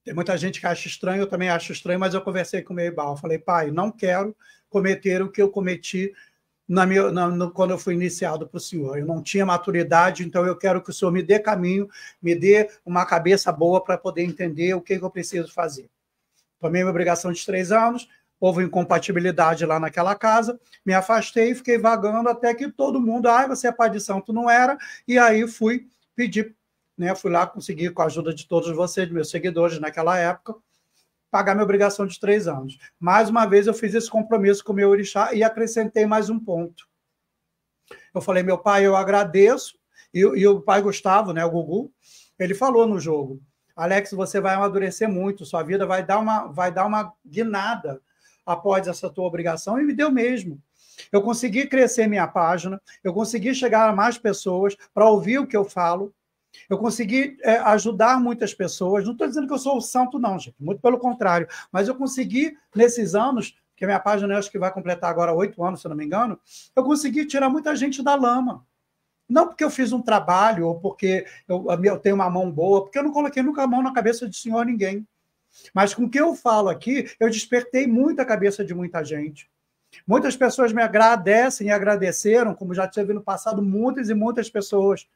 Tem muita gente que acha estranho, eu também acho estranho, mas eu conversei com o meu IBA. Eu falei, pai, não quero cometer o que eu cometi na minha, na, no, quando eu fui iniciado para o senhor. Eu não tinha maturidade, então eu quero que o senhor me dê caminho, me dê uma cabeça boa para poder entender o que, que eu preciso fazer. Tomei minha obrigação de três anos, houve incompatibilidade lá naquela casa, me afastei e fiquei vagando até que todo mundo, ah, você é pai de santo, não era, e aí fui pedir, né, fui lá conseguir, com a ajuda de todos vocês, meus seguidores naquela época, pagar minha obrigação de três anos. Mais uma vez eu fiz esse compromisso com o meu orixá e acrescentei mais um ponto. Eu falei, meu pai, eu agradeço, e, e o pai Gustavo, né, o Gugu, ele falou no jogo, Alex, você vai amadurecer muito, sua vida vai dar uma, vai dar uma guinada após essa tua obrigação, e me deu mesmo. Eu consegui crescer minha página, eu consegui chegar a mais pessoas para ouvir o que eu falo, eu consegui é, ajudar muitas pessoas. Não estou dizendo que eu sou o santo, não, gente, muito pelo contrário, mas eu consegui, nesses anos, que a minha página eu acho que vai completar agora oito anos, se não me engano, eu consegui tirar muita gente da lama. Não porque eu fiz um trabalho, ou porque eu, eu tenho uma mão boa, porque eu não coloquei nunca a mão na cabeça de senhor ninguém. Mas com o que eu falo aqui, eu despertei muito a cabeça de muita gente. Muitas pessoas me agradecem e agradeceram, como já tive no passado, muitas e muitas pessoas.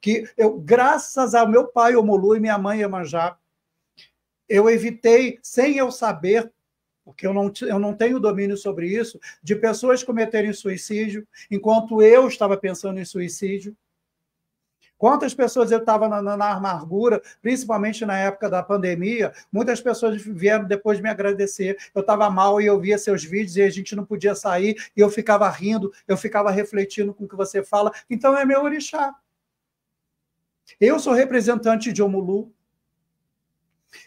Que eu, graças ao meu pai Omolu e minha mãe Iemanjá, eu evitei, sem eu saber, porque eu não, eu não tenho domínio sobre isso, de pessoas cometerem suicídio, enquanto eu estava pensando em suicídio. Quantas pessoas eu estava na, na, amargura, principalmente na época da pandemia, muitas pessoas vieram depois me agradecer. Eu estava mal e eu via seus vídeos e a gente não podia sair, e eu ficava rindo, eu ficava refletindo com o que você fala. Então é meu orixá. Eu sou representante de Omulu,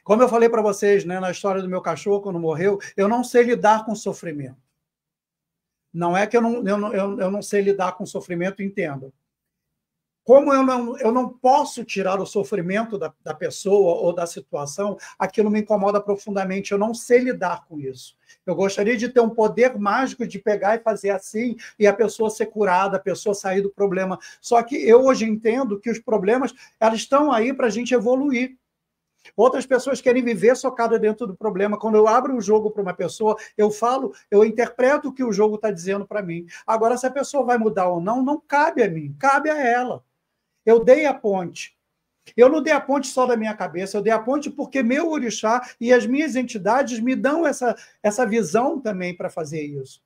como eu falei para vocês, né, na história do meu cachorro, quando morreu, eu não sei lidar com sofrimento. Não é que eu não, eu não, eu não sei lidar com sofrimento, entendo. Como eu não, eu não posso tirar o sofrimento da, da pessoa ou da situação, aquilo me incomoda profundamente. Eu não sei lidar com isso. Eu gostaria de ter um poder mágico de pegar e fazer assim e a pessoa ser curada, a pessoa sair do problema. Só que eu hoje entendo que os problemas elas estão aí para a gente evoluir Outras pessoas querem viver socada dentro do problema. Quando eu abro o um jogo para uma pessoa, eu falo, eu interpreto o que o jogo está dizendo para mim. Agora, se a pessoa vai mudar ou não, não cabe a mim, cabe a ela. Eu dei a ponte. Eu não dei a ponte só da minha cabeça, eu dei a ponte porque meu orixá e as minhas entidades me dão essa, essa visão também para fazer isso.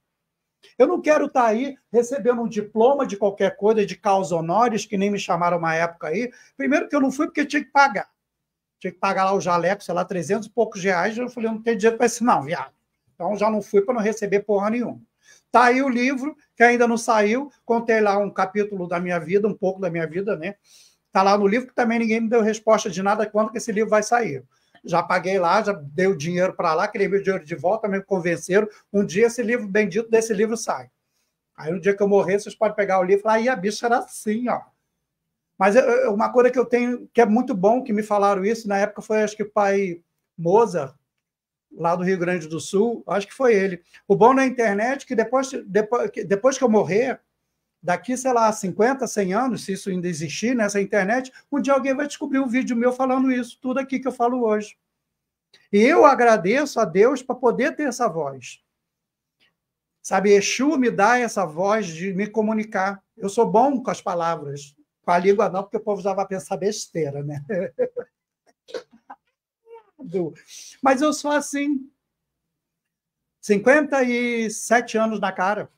Eu não quero estar tá aí recebendo um diploma de qualquer coisa, de causa honores, que nem me chamaram uma época aí. Primeiro que eu não fui porque tinha que pagar tinha que pagar lá o jaleco, sei lá, 300 e poucos reais. Eu falei, eu não tenho dinheiro para isso, não, viado. Então já não fui para não receber porra nenhuma. Tá aí o livro, que ainda não saiu. Contei lá um capítulo da minha vida, um pouco da minha vida, né? Tá lá no livro, que também ninguém me deu resposta de nada quando que esse livro vai sair. Já paguei lá, já dei o dinheiro para lá, queria meu dinheiro de volta, me convenceram. Um dia esse livro bendito desse livro sai. Aí no dia que eu morrer, vocês podem pegar o livro e falar, e a bicha era assim, ó. Mas uma coisa que eu tenho, que é muito bom que me falaram isso, na época foi, acho que o pai Moza, lá do Rio Grande do Sul, acho que foi ele. O bom na internet é que depois, depois, depois que eu morrer, daqui, sei lá, 50, 100 anos, se isso ainda existir nessa internet, um dia alguém vai descobrir um vídeo meu falando isso, tudo aqui que eu falo hoje. E eu agradeço a Deus para poder ter essa voz. Sabe, Exu me dá essa voz de me comunicar. Eu sou bom com as palavras, com a língua não, porque o povo já vai pensar besteira, né? Mas eu sou assim. 57 anos na cara.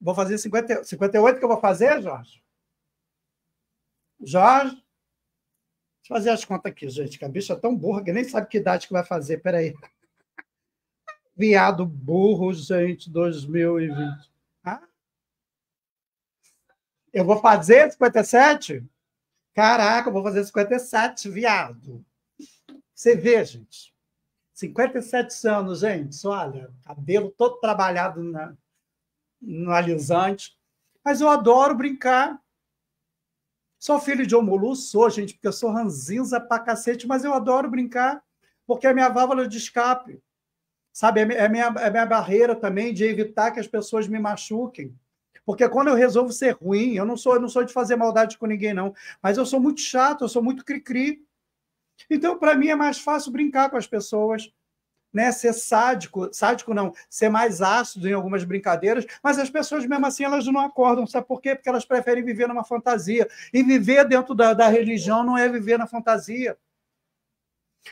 Vou fazer 50, 58 que eu vou fazer, Jorge? Jorge? Deixa eu fazer as contas aqui, gente, que a bicha é tão burra que nem sabe que idade que vai fazer. Peraí. Viado burro, gente, 2020. Eu vou fazer 57? Caraca, eu vou fazer 57, viado. Você vê, gente. 57 anos, gente. Olha, cabelo todo trabalhado na, no alisante. Mas eu adoro brincar. Sou filho de Omolu, sou, gente, porque eu sou ranzinza pra cacete, mas eu adoro brincar, porque é minha válvula de escape. Sabe, é, é minha, é minha barreira também de evitar que as pessoas me machuquem. Porque quando eu resolvo ser ruim, eu não sou, eu não sou de fazer maldade com ninguém, não. Mas eu sou muito chato, eu sou muito cri-cri. Então, para mim, é mais fácil brincar com as pessoas. Né, ser sádico, sádico não, ser mais ácido em algumas brincadeiras, mas as pessoas mesmo assim elas não acordam, sabe por quê? Porque elas preferem viver numa fantasia. E viver dentro da, da religião não é viver na fantasia.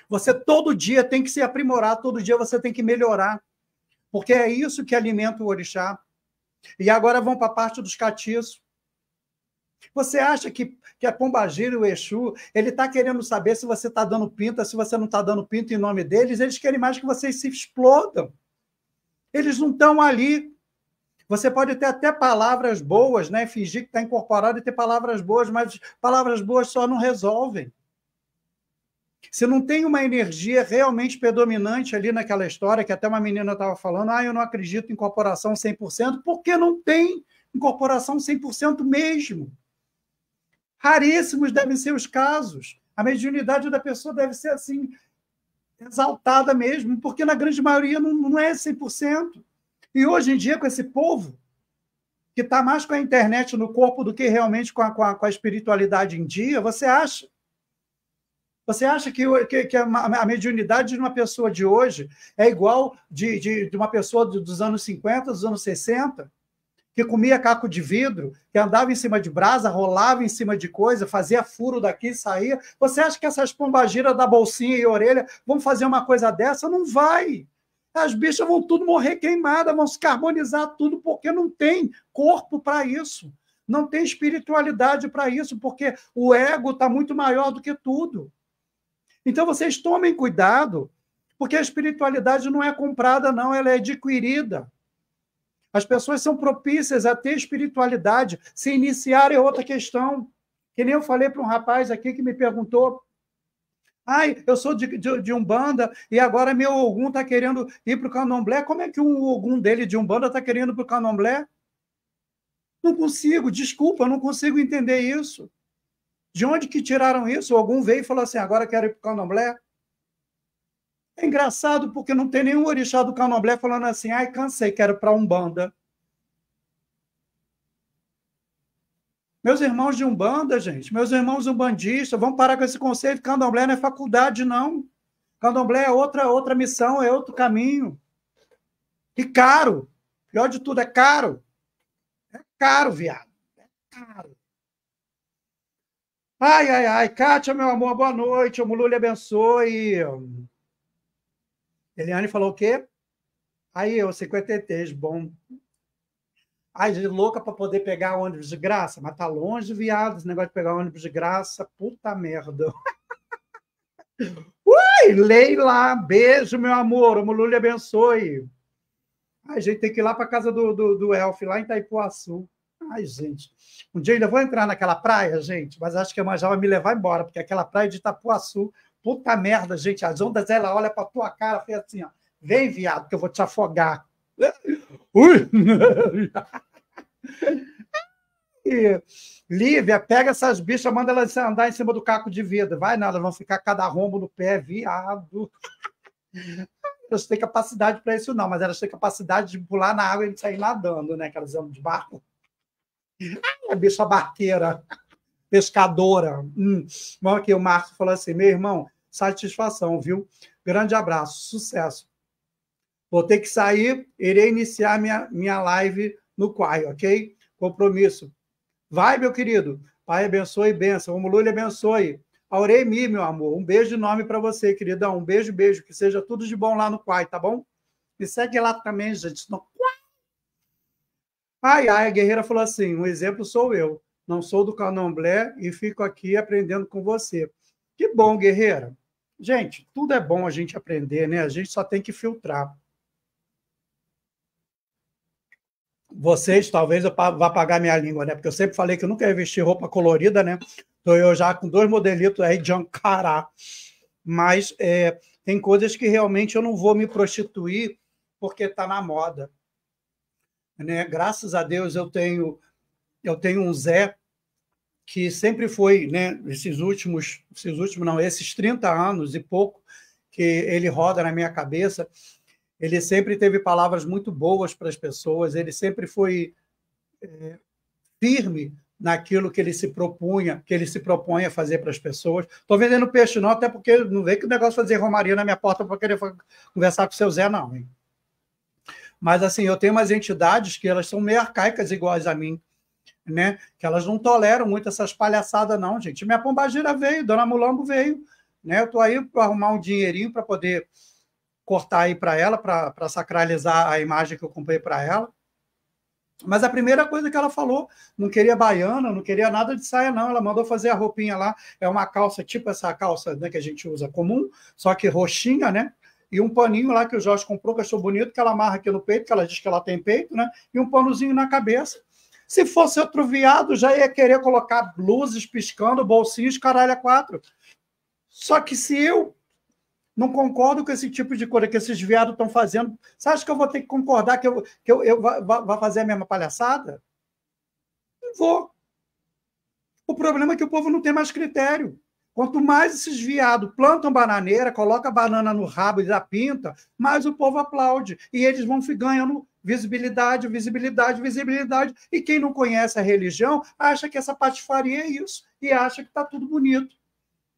Você todo dia tem que se aprimorar, todo dia você tem que melhorar. Porque é isso que alimenta o orixá. E agora vão para a parte dos catiços. Você acha que, que a Pombagira e o Exu, ele está querendo saber se você está dando pinta, se você não está dando pinta em nome deles, eles querem mais que vocês se explodam. Eles não estão ali. Você pode ter até palavras boas, né? fingir que está incorporado e ter palavras boas, mas palavras boas só não resolvem se não tem uma energia realmente predominante ali naquela história, que até uma menina estava falando, ah, eu não acredito em corporação 100%, porque não tem incorporação 100% mesmo. Raríssimos devem ser os casos. A mediunidade da pessoa deve ser assim, exaltada mesmo, porque na grande maioria não, não é 100%. E hoje em dia, com esse povo, que está mais com a internet no corpo do que realmente com a, com a, com a espiritualidade em dia, você acha você acha que, que, que, a, mediunidade de uma pessoa de hoje é igual de, de, de, uma pessoa dos anos 50, dos anos 60, que comia caco de vidro, que andava em cima de brasa, rolava em cima de coisa, fazia furo daqui, e saía? Você acha que essas pombagiras da bolsinha e orelha vão fazer uma coisa dessa? Não vai! As bichas vão tudo morrer queimadas, vão se carbonizar tudo, porque não tem corpo para isso. Não tem espiritualidade para isso, porque o ego está muito maior do que tudo. Então, vocês tomem cuidado, porque a espiritualidade não é comprada, não, ela é adquirida. As pessoas são propícias a ter espiritualidade. Se iniciar é outra questão. Que nem eu falei para um rapaz aqui que me perguntou. Ai, eu sou de, de, de Umbanda e agora meu Ogum está querendo ir para o Candomblé. Como é que um Ogum dele de Umbanda está querendo para o Candomblé? Não consigo, desculpa, não consigo entender isso. De onde que tiraram isso? Algum veio e falou assim: agora quero ir para o candomblé? É engraçado porque não tem nenhum orixá do candomblé falando assim: ai, cansei, quero para Umbanda. Meus irmãos de Umbanda, gente, meus irmãos umbandistas, vamos parar com esse conceito. Candomblé não é faculdade, não. Candomblé é outra, outra missão, é outro caminho. E caro. Pior de tudo, é caro. É caro, viado. É caro. Ai, ai, ai, Kátia, meu amor, boa noite. O Mulu lhe abençoe. Eliane falou o quê? Aí, eu, 53, bom. Ai, gente, louca para poder pegar ônibus de graça, mas tá longe, viado, esse negócio de pegar ônibus de graça, puta merda. Ui, Leila, beijo, meu amor, o Mulu lhe abençoe. Ai, a gente tem que ir lá para casa do, do, do Elf, lá em Itaipuaçu. Ai, gente. Um dia ainda vou entrar naquela praia, gente, mas acho que a manjava vai me levar embora, porque aquela praia de Itapuaçu, puta merda, gente. As ondas, ela olha pra tua cara, fez assim, ó. Vem, viado, que eu vou te afogar. Ui! E, Lívia, pega essas bichas, manda elas andar em cima do caco de vidro. Vai nada, vão ficar cada rombo no pé, viado. Elas têm capacidade para isso, não, mas elas têm capacidade de pular na água e sair nadando, né? Que elas andam de barco. Ai, a bicha barqueira, pescadora. Hum. Bom, aqui o Marcos falou assim: meu irmão, satisfação, viu? Grande abraço, sucesso. Vou ter que sair, irei iniciar minha, minha live no Quai, ok? Compromisso. Vai, meu querido. Pai abençoe, benção. O Lula abençoe. Auremi, meu amor. Um beijo enorme para você, queridão. Um beijo, beijo. Que seja tudo de bom lá no Quai, tá bom? Me segue lá também, gente. Ai, ai, a guerreira falou assim: um exemplo sou eu. Não sou do Canomblé e fico aqui aprendendo com você. Que bom, guerreira. Gente, tudo é bom a gente aprender, né? A gente só tem que filtrar. Vocês, talvez eu vá pagar minha língua, né? Porque eu sempre falei que eu nunca ia vestir roupa colorida, né? Então eu já com dois modelitos aí de Ankara. Mas é, tem coisas que realmente eu não vou me prostituir porque está na moda. Né? Graças a Deus eu tenho eu tenho um Zé que sempre foi, né, esses últimos, esses últimos não, esses 30 anos e pouco que ele roda na minha cabeça, ele sempre teve palavras muito boas para as pessoas, ele sempre foi é, firme naquilo que ele se propunha, que ele se propõe a fazer para as pessoas. Estou vendendo peixe não, até porque não vem que o negócio fazer romaria na minha porta para querer conversar com o seu Zé não, hein? Mas assim, eu tenho umas entidades que elas são meio arcaicas iguais a mim, né? Que elas não toleram muito essas palhaçadas, não, gente. Minha pombagira veio, Dona Mulambo veio, né? Eu tô aí para arrumar um dinheirinho para poder cortar aí para ela, para sacralizar a imagem que eu comprei para ela. Mas a primeira coisa que ela falou, não queria baiana, não queria nada de saia, não. Ela mandou fazer a roupinha lá, é uma calça tipo essa calça né, que a gente usa comum, só que roxinha, né? e um paninho lá que o Jorge comprou, que achou bonito, que ela amarra aqui no peito, que ela diz que ela tem peito, né? E um panozinho na cabeça. Se fosse outro viado, já ia querer colocar luzes piscando, bolsinhos, caralho, a quatro. Só que se eu não concordo com esse tipo de coisa que esses viados estão fazendo, você acha que eu vou ter que concordar que eu, que eu, eu vá, fazer a mesma palhaçada? Não vou. O problema é que o povo não tem mais critério. Quanto mais esses viados plantam bananeira, coloca a banana no rabo e dá pinta, mais o povo aplaude. E eles vão ganhando visibilidade, visibilidade, visibilidade. E quem não conhece a religião acha que essa patifaria é isso e acha que está tudo bonito.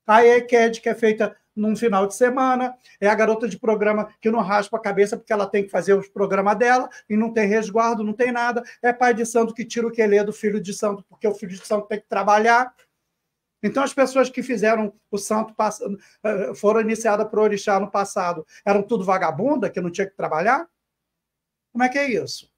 Aí é CAD que é feita num final de semana, é a garota de programa que não raspa a cabeça porque ela tem que fazer os programas dela e não tem resguardo, não tem nada. É pai de santo que tira o quelê do filho de santo porque o filho de santo tem que trabalhar. Então, as pessoas que fizeram o santo eh, eh, foram iniciadas o orixá no passado eram tudo vagabunda, que não tinha que trabalhar? Como é que é isso?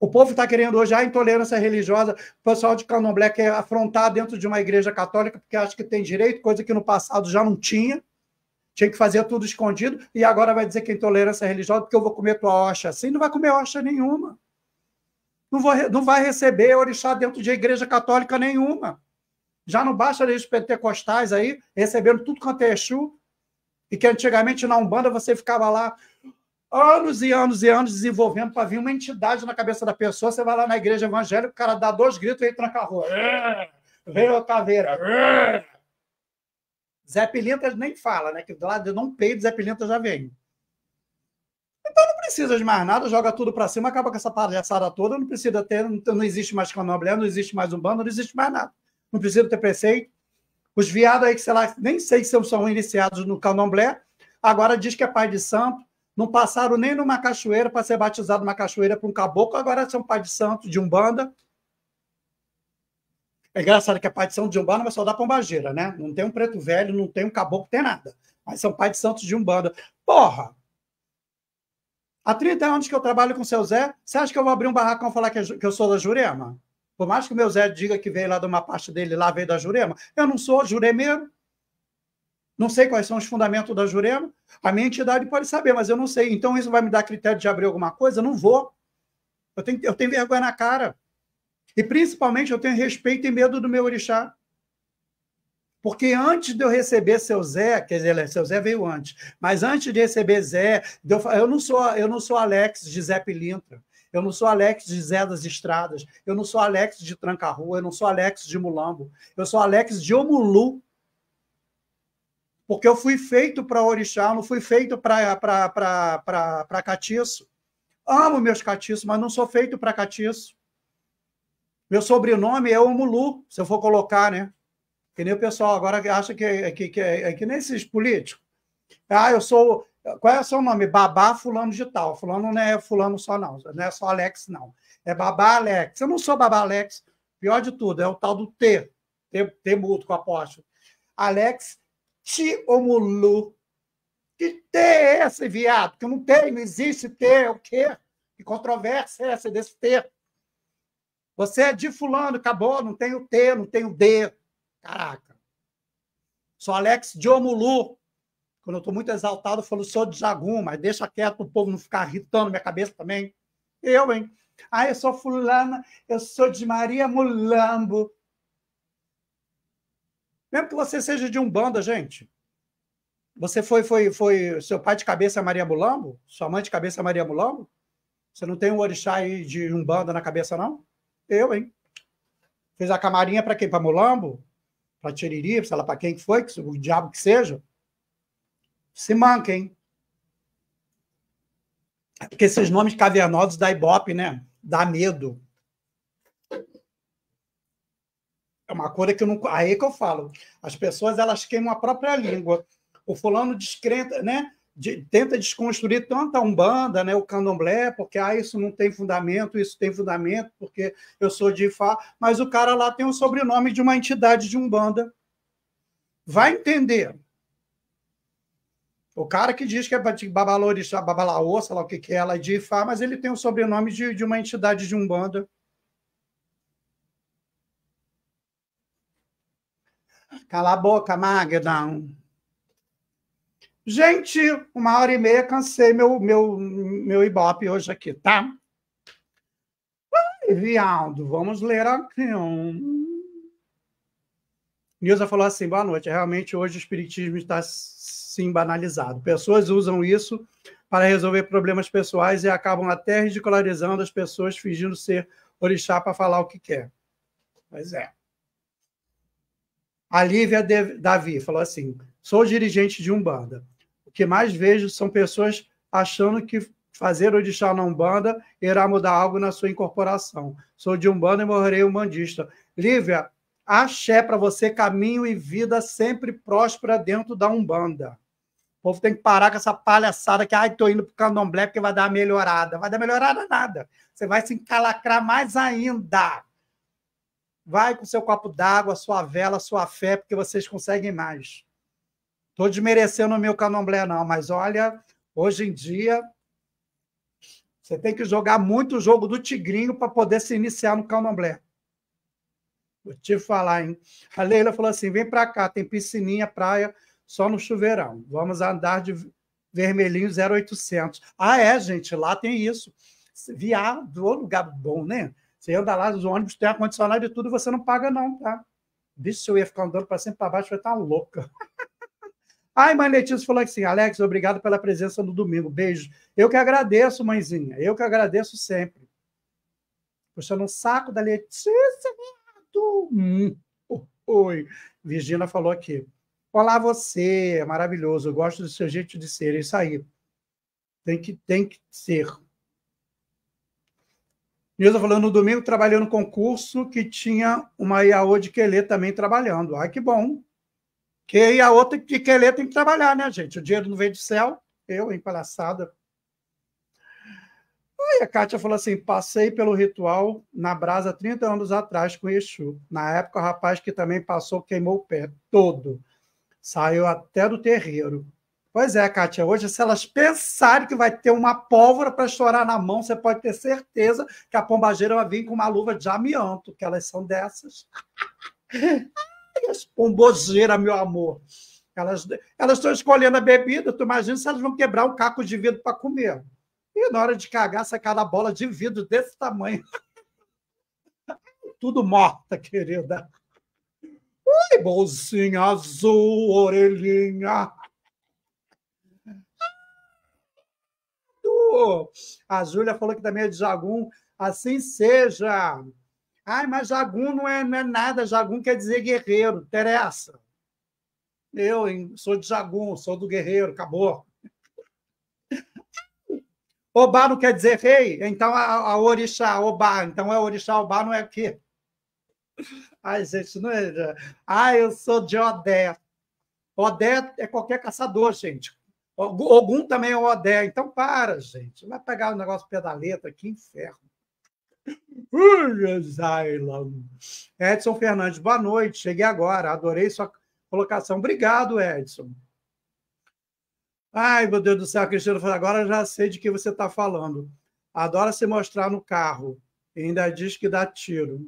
O povo está querendo hoje a ah, intolerância religiosa. O pessoal de candomblé quer afrontar dentro de uma igreja católica porque acha que tem direito, coisa que no passado já não tinha. Tinha que fazer tudo escondido e agora vai dizer que é intolerância religiosa porque eu vou comer tua hoxa Assim não vai comer hoxa nenhuma. Não, vou, não vai receber orixá dentro de igreja católica nenhuma já não basta eles pentecostais aí, recebendo tudo quanto é Exu, e que antigamente na Umbanda você ficava lá anos e anos e anos desenvolvendo para vir uma entidade na cabeça da pessoa, você vai lá na igreja evangélica, o cara dá dois gritos e entra na rua. Veio a caveira. É. Zé Pilintas nem fala, né? Que do lado de não peido, Zé Pilintas já vem. Então não precisa de mais nada, joga tudo para cima, acaba com essa palhaçada toda, não precisa ter, não, não existe mais candomblé, não existe mais um bando, não existe mais nada não precisa ter preceito. Os viados aí, que sei lá, nem sei se são iniciados no candomblé, agora diz que é pai de santo, não passaram nem numa cachoeira para ser batizado numa cachoeira para um caboclo, agora são pai de santo, de umbanda. É engraçado que é pai de santo de umbanda, mas só dá pombageira, né? Não tem um preto velho, não tem um caboclo, tem nada. Mas são pai de santos de umbanda. Porra! Há 30 anos que eu trabalho com o seu Zé, você acha que eu vou abrir um barracão e falar que é eu sou da Jurema? Por mais que o meu Zé diga que veio lá de uma parte dele, lá veio da Jurema, eu não sou juremeiro. Não sei quais são os fundamentos da Jurema. A minha entidade pode saber, mas eu não sei. Então isso vai me dar critério de abrir alguma coisa? Eu não vou. Eu tenho, eu tenho vergonha na cara. E principalmente eu tenho respeito e medo do meu orixá. Porque antes de eu receber seu Zé, quer dizer, é, seu Zé veio antes, mas antes de receber Zé, eu, não sou eu não sou Alex de Zé Pilintra. Eu não sou Alex de Zé das Estradas. Eu não sou Alex de Tranca-Rua. Eu não sou Alex de Mulambo. Eu sou Alex de Omulu. Porque eu fui feito para orixá, não fui feito para catiço. Amo meus catiços, mas não sou feito para catiço. Meu sobrenome é Omulu, se eu for colocar, né? Que nem o pessoal agora acha que, é, que, que, que, é, é que nem esses políticos. Ah, eu sou, qual é o seu nome? Babá fulano de tal. Fulano não é fulano só, não. Não é só Alex, não. É babá Alex. Eu não sou babá Alex. Pior de tudo, é o tal do T. T, outro mudo com apóstolo. Alex Tiomulu. Que T é esse, viado? Que não tem, não existe T. É o quê? Que controvérsia é essa desse T? Você é de fulano, acabou. Não tem o T, não tem o D. Caraca. Sou Alex Diomulu. Quando eu estou muito exaltado, eu falo, sou de Jagum, mas deixa quieto o povo não ficar irritando minha cabeça também. Eu, hein? Ah, eu sou fulana, eu sou de Maria Mulambo. Mesmo que você seja de Umbanda, gente. Você foi, foi, foi seu pai de cabeça é Maria Mulambo? Sua mãe de cabeça é Maria Mulambo? Você não tem um orixá aí de Umbanda na cabeça, não? Eu, hein? Fez a camarinha para quem? Para Mulambo? Para Tiriri? Sei lá, para quem que foi, que, o diabo que seja? Se manquem, Porque esses nomes cavernosos da Ibope, né? Dá medo. É uma coisa que eu não. Aí é que eu falo. As pessoas elas queimam a própria língua. O fulano descrenta, né? De, tenta desconstruir tanto a umbanda, né, o candomblé, porque ah, isso não tem fundamento, isso tem fundamento, porque eu sou de Ifá, mas o cara lá tem o sobrenome de uma entidade de umbanda. Vai entender. O cara que diz que é babalorixá, babalaô, sei lá o que, que é, é de Ifá, mas ele tem o sobrenome de, de uma entidade de Umbanda. Cala a boca, Magdão. Gente, uma hora e meia, cansei meu, meu, meu ibope hoje aqui, tá? Ai, viado, vamos ler aqui. Um... Nilza falou assim: boa noite. Realmente, hoje o espiritismo está sim banalizado. Pessoas usam isso para resolver problemas pessoais e acabam até ridicularizando as pessoas, fingindo ser orixá para falar o que quer. Pois é. A Lívia Davi falou assim: sou dirigente de Umbanda. O que mais vejo são pessoas achando que fazer orixá na Umbanda irá mudar algo na sua incorporação. Sou de Umbanda e morrerei umbandista. Lívia, axé para você, caminho e vida sempre próspera dentro da Umbanda. O povo tem que parar com essa palhaçada que, ai, tô indo pro candomblé porque vai dar uma melhorada. Vai dar melhorada nada. Você vai se encalacrar mais ainda. Vai com seu copo d'água, sua vela, sua fé, porque vocês conseguem mais. Tô desmerecendo o meu candomblé, não, mas olha, hoje em dia, você tem que jogar muito o jogo do tigrinho para poder se iniciar no candomblé. Vou te falar, hein? A Leila falou assim: vem para cá, tem piscininha, praia, só no chuveirão. Vamos andar de vermelhinho 0800. Ah, é, gente, lá tem isso. Viado, ô lugar bom, né? Você anda lá, os ônibus tem ar-condicionado e tudo, você não paga, não, tá? Bicho, eu ia ficar andando para cima e para baixo, vai estar tá louca. Ai, mãe Letícia falou assim: Alex, obrigado pela presença no domingo. Beijo. Eu que agradeço, mãezinha. Eu que agradeço sempre. Puxando um saco da Letícia muito. Oi, Virgina falou aqui. Olá, você, é maravilhoso, eu gosto do seu jeito de ser, é isso aí. Tem que, tem que ser. Nilza falando, no domingo trabalhando no concurso que tinha uma IAO de Quelê também trabalhando. Ai, que bom. Que a outra de Quelê tem que trabalhar, né, gente? O dinheiro não vem do céu. Eu, empalaçada, Aí a Kátia falou assim: passei pelo ritual na brasa 30 anos atrás com Exu. Na época, o rapaz que também passou queimou o pé todo. Saiu até do terreiro. Pois é, Kátia, hoje, se elas pensarem que vai ter uma pólvora para estourar na mão, você pode ter certeza que a pombageira vai vir com uma luva de amianto, que elas são dessas. Ai, as pombogeiras, meu amor. Elas, elas estão escolhendo a bebida, tu imagina se elas vão quebrar um caco de vidro para comer. E na hora de cagar, sacar a bola de vidro desse tamanho. Tudo morta, querida. Oi, bolsinha azul, orelhinha. Ah, a Júlia falou que também é de Jagum. Assim seja. Ai, mas Jagum não é, não é nada. Jagum quer dizer guerreiro. Interessa. Eu hein? sou de Jagum, sou do guerreiro. Acabou. Obá não quer dizer rei, então a, a orixá, Obá, então é orixá, Obá não é o quê? Ai, gente, não é. Ah, eu sou de Odé. Odé é qualquer caçador, gente. Ogum também é Odé. Então, para, gente. Vai pegar o um negócio pedaleta, da que inferno. Edson Fernandes, boa noite. Cheguei agora, adorei sua colocação. Obrigado, Edson. Ai, meu Deus do céu, a Cristina falou, agora já sei de que você está falando. Adora se mostrar no carro. E ainda diz que dá tiro.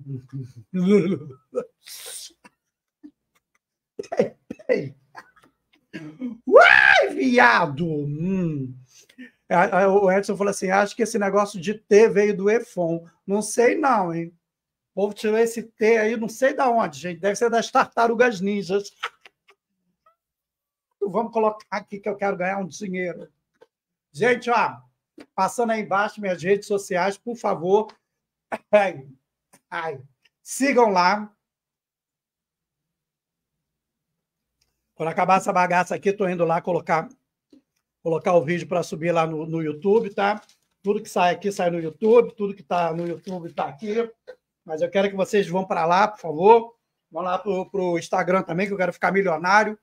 Uai, viado! Hum. É, é, o Edson falou assim: acho que esse negócio de T veio do EFON. Não sei, não, hein? O povo tirou esse T aí, não sei de onde, gente. Deve ser das tartarugas ninjas vamos colocar aqui que eu quero ganhar um dinheiro. Gente, ó, passando aí embaixo minhas redes sociais, por favor, ai, ai, sigam lá. Quando acabar essa bagaça aqui, estou indo lá colocar, colocar o vídeo para subir lá no, no YouTube, tá? Tudo que sai aqui sai no YouTube, tudo que está no YouTube está aqui. Mas eu quero que vocês vão para lá, por favor. Vão lá para o Instagram também, que eu quero ficar milionário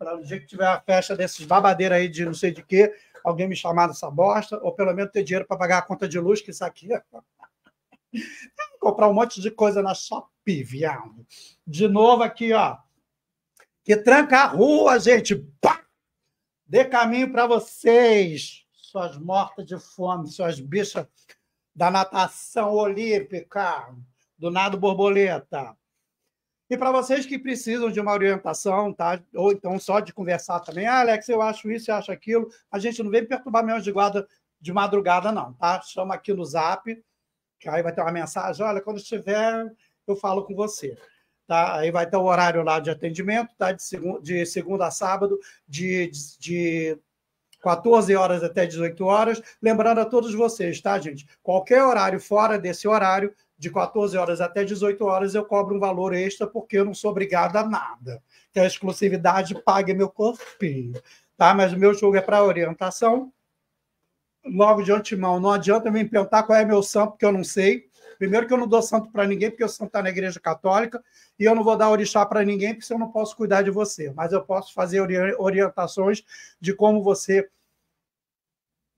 para o dia que tiver a festa desses babadeiros aí de não sei de quê, alguém me chamar dessa bosta, ou pelo menos ter dinheiro para pagar a conta de luz, que isso aqui é... Comprar um monte de coisa na Shopee, viado. De novo aqui, ó. Que tranca a rua, gente. Pá! Dê caminho para vocês, suas mortas de fome, suas bichas da natação olímpica, do nado borboleta. E para vocês que precisam de uma orientação, tá? Ou então só de conversar também, ah, Alex, eu acho isso, eu acho aquilo. A gente não vem perturbar meus de guarda de madrugada, não, tá? Chama aqui no zap, que aí vai ter uma mensagem, olha, quando estiver, eu falo com você. Tá? Aí vai ter o horário lá de atendimento, tá? De, segu de segunda a sábado, de, de, de 14 horas até 18 horas. Lembrando a todos vocês, tá, gente? Qualquer horário fora desse horário de 14 horas até 18 horas eu cobro um valor extra porque eu não sou obrigado a nada. Que a exclusividade paga meu corpinho, tá? Mas o meu jogo é para orientação. Logo de antemão, não adianta me perguntar qual é meu santo, porque eu não sei. Primeiro que eu não dou santo para ninguém, porque o santo está na igreja católica, e eu não vou dar orixá para ninguém, porque eu não posso cuidar de você. Mas eu posso fazer orientações de como você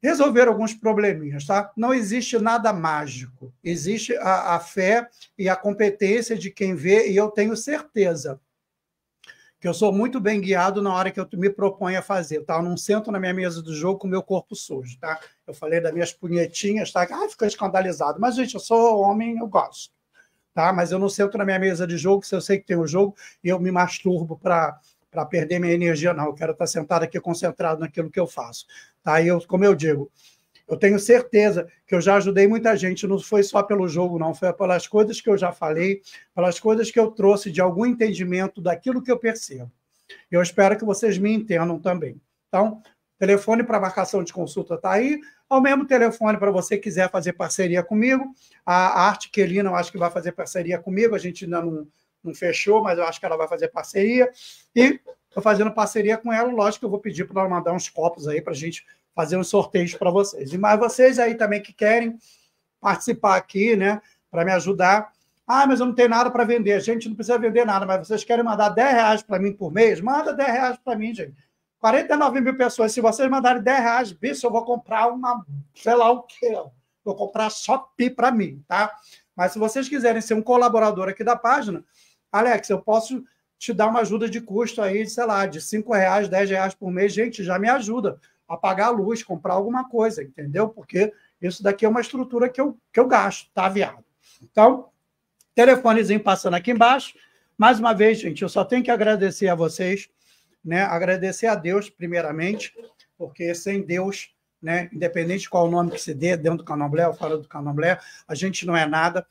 resolver alguns probleminhas, tá? Não existe nada mágico. Existe a, a fé e a competência de quem vê, e eu tenho certeza que eu sou muito bem guiado na hora que eu me proponho a fazer, tá? Eu não sento na minha mesa do jogo com o meu corpo sujo, tá? Eu falei das minhas punhetinhas, tá? Ah, fica escandalizado. Mas, gente, eu sou homem, eu gosto, tá? Mas eu não sento na minha mesa de jogo, se eu sei que tem um jogo, e eu me masturbo para para perder minha energia, não. Eu quero estar tá sentado aqui concentrado naquilo que eu faço. Tá? E eu, como eu digo, eu tenho certeza que eu já ajudei muita gente, não foi só pelo jogo, não, foi pelas coisas que eu já falei, pelas coisas que eu trouxe de algum entendimento daquilo que eu percebo. Eu espero que vocês me entendam também. Então, telefone para marcação de consulta está aí, ao mesmo telefone para você quiser fazer parceria comigo. A Arte Quelina, eu acho que vai fazer parceria comigo, a gente ainda não não fechou, mas eu acho que ela vai fazer parceria. E estou fazendo parceria com ela. Lógico que eu vou pedir para ela mandar uns copos aí para a gente fazer uns sorteios para vocês. E mais vocês aí também que querem participar aqui, né, para me ajudar. Ah, mas eu não tenho nada para vender. Gente, não precisa vender nada, mas vocês querem mandar 10 reais para mim por mês? Manda 10 reais para mim, gente. 49 mil pessoas. Se vocês mandarem 10 reais, bicho, eu vou comprar uma, sei lá o que, vou comprar Shopee para mim, tá? Mas se vocês quiserem ser um colaborador aqui da página, Alex, eu posso te dar uma ajuda de custo aí, sei lá, de 5 reais, 10 reais por mês. Gente, já me ajuda a pagar a luz, comprar alguma coisa, entendeu? Porque isso daqui é uma estrutura que eu, que eu gasto, tá, viado? Então, telefonezinho passando aqui embaixo. Mais uma vez, gente, eu só tenho que agradecer a vocês, né? Agradecer a Deus, primeiramente, porque sem Deus, né? Independente de qual o nome que se dê, dentro do Canoblé ou fora do Canoblé, a gente não é nada.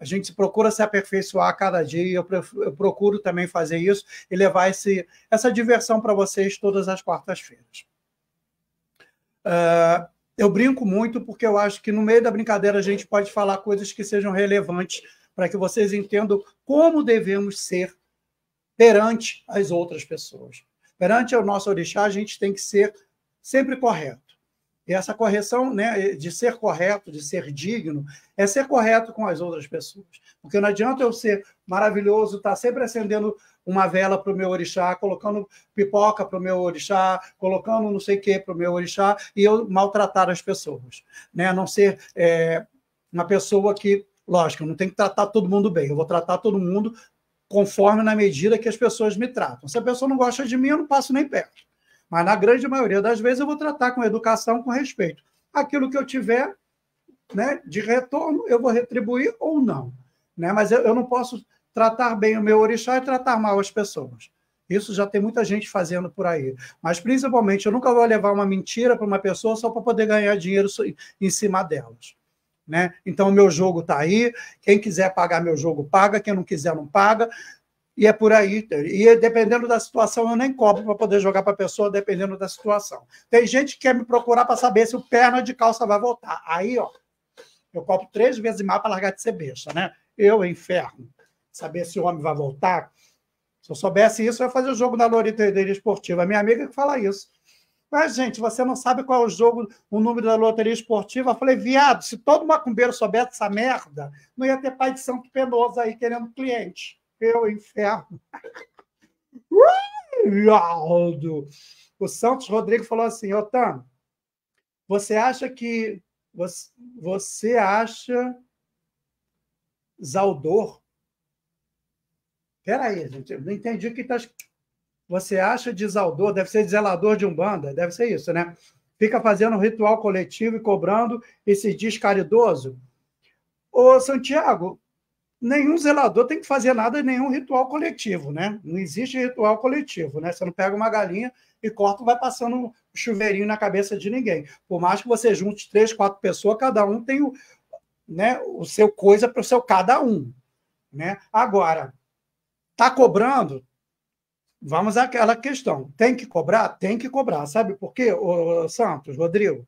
A gente procura se aperfeiçoar a cada dia, eu, eu procuro também fazer isso e levar esse, essa diversão para vocês todas as quartas-feiras. Uh, eu brinco muito porque eu acho que no meio da brincadeira a gente pode falar coisas que sejam relevantes para que vocês entendam como devemos ser perante as outras pessoas. Perante o nosso orixá, a gente tem que ser sempre correto essa correção, né, de ser correto, de ser digno, é ser correto com as outras pessoas. Porque não adianta eu ser maravilhoso, estar tá sempre acendendo uma vela para o meu orixá, colocando pipoca para o meu orixá, colocando não sei o que para o meu orixá, e eu maltratar as pessoas. Né? Não ser é, uma pessoa que, lógico, eu não tenho que tratar todo mundo bem, eu vou tratar todo mundo conforme na medida que as pessoas me tratam. Se a pessoa não gosta de mim, eu não passo nem perto. Mas na grande maioria das vezes eu vou tratar com educação, com respeito. Aquilo que eu tiver né, de retorno, eu vou retribuir ou não. Né? Mas eu, eu não posso tratar bem o meu orixá e tratar mal as pessoas. Isso já tem muita gente fazendo por aí. Mas, principalmente, eu nunca vou levar uma mentira para uma pessoa só para poder ganhar dinheiro em cima delas. Né? Então, o meu jogo está aí. Quem quiser pagar meu jogo, paga. Quem não quiser, não paga. E é por aí. E dependendo da situação, eu nem cobro para poder jogar para a pessoa, dependendo da situação. Tem gente que quer me procurar para saber se o perna de calça vai voltar. Aí, ó, eu cobro três vezes mais para largar de ser besta, né? Eu inferno. Saber se o homem vai voltar. Se eu soubesse isso, eu ia fazer o jogo da loteria esportiva. Minha amiga que fala isso. Mas, gente, você não sabe qual é o jogo, o número da loteria esportiva. Eu falei, viado, se todo macumbeiro soubesse essa merda, não ia ter pai de santo penoso aí querendo cliente eu inferno. Ronaldo. O Santos Rodrigo falou assim: Otano, você acha que. Você, você acha. Zaldor? Peraí, gente, eu não entendi o que está. Você acha de Zaldor? Deve ser de zelador de Umbanda, deve ser isso, né? Fica fazendo um ritual coletivo e cobrando e se diz caridoso. Ô, Santiago, nenhum zelador tem que fazer nada, nenhum ritual coletivo, né? Não existe ritual coletivo, né? Você não pega uma galinha e corta, vai passando um chuveirinho na cabeça de ninguém. Por mais que você junte três, quatro pessoas, cada um tem o, né, o seu coisa para o seu cada um, né? Agora, tá cobrando? Vamos àquela questão. Tem que cobrar? Tem que cobrar. Sabe por quê, ô, Santos, Rodrigo?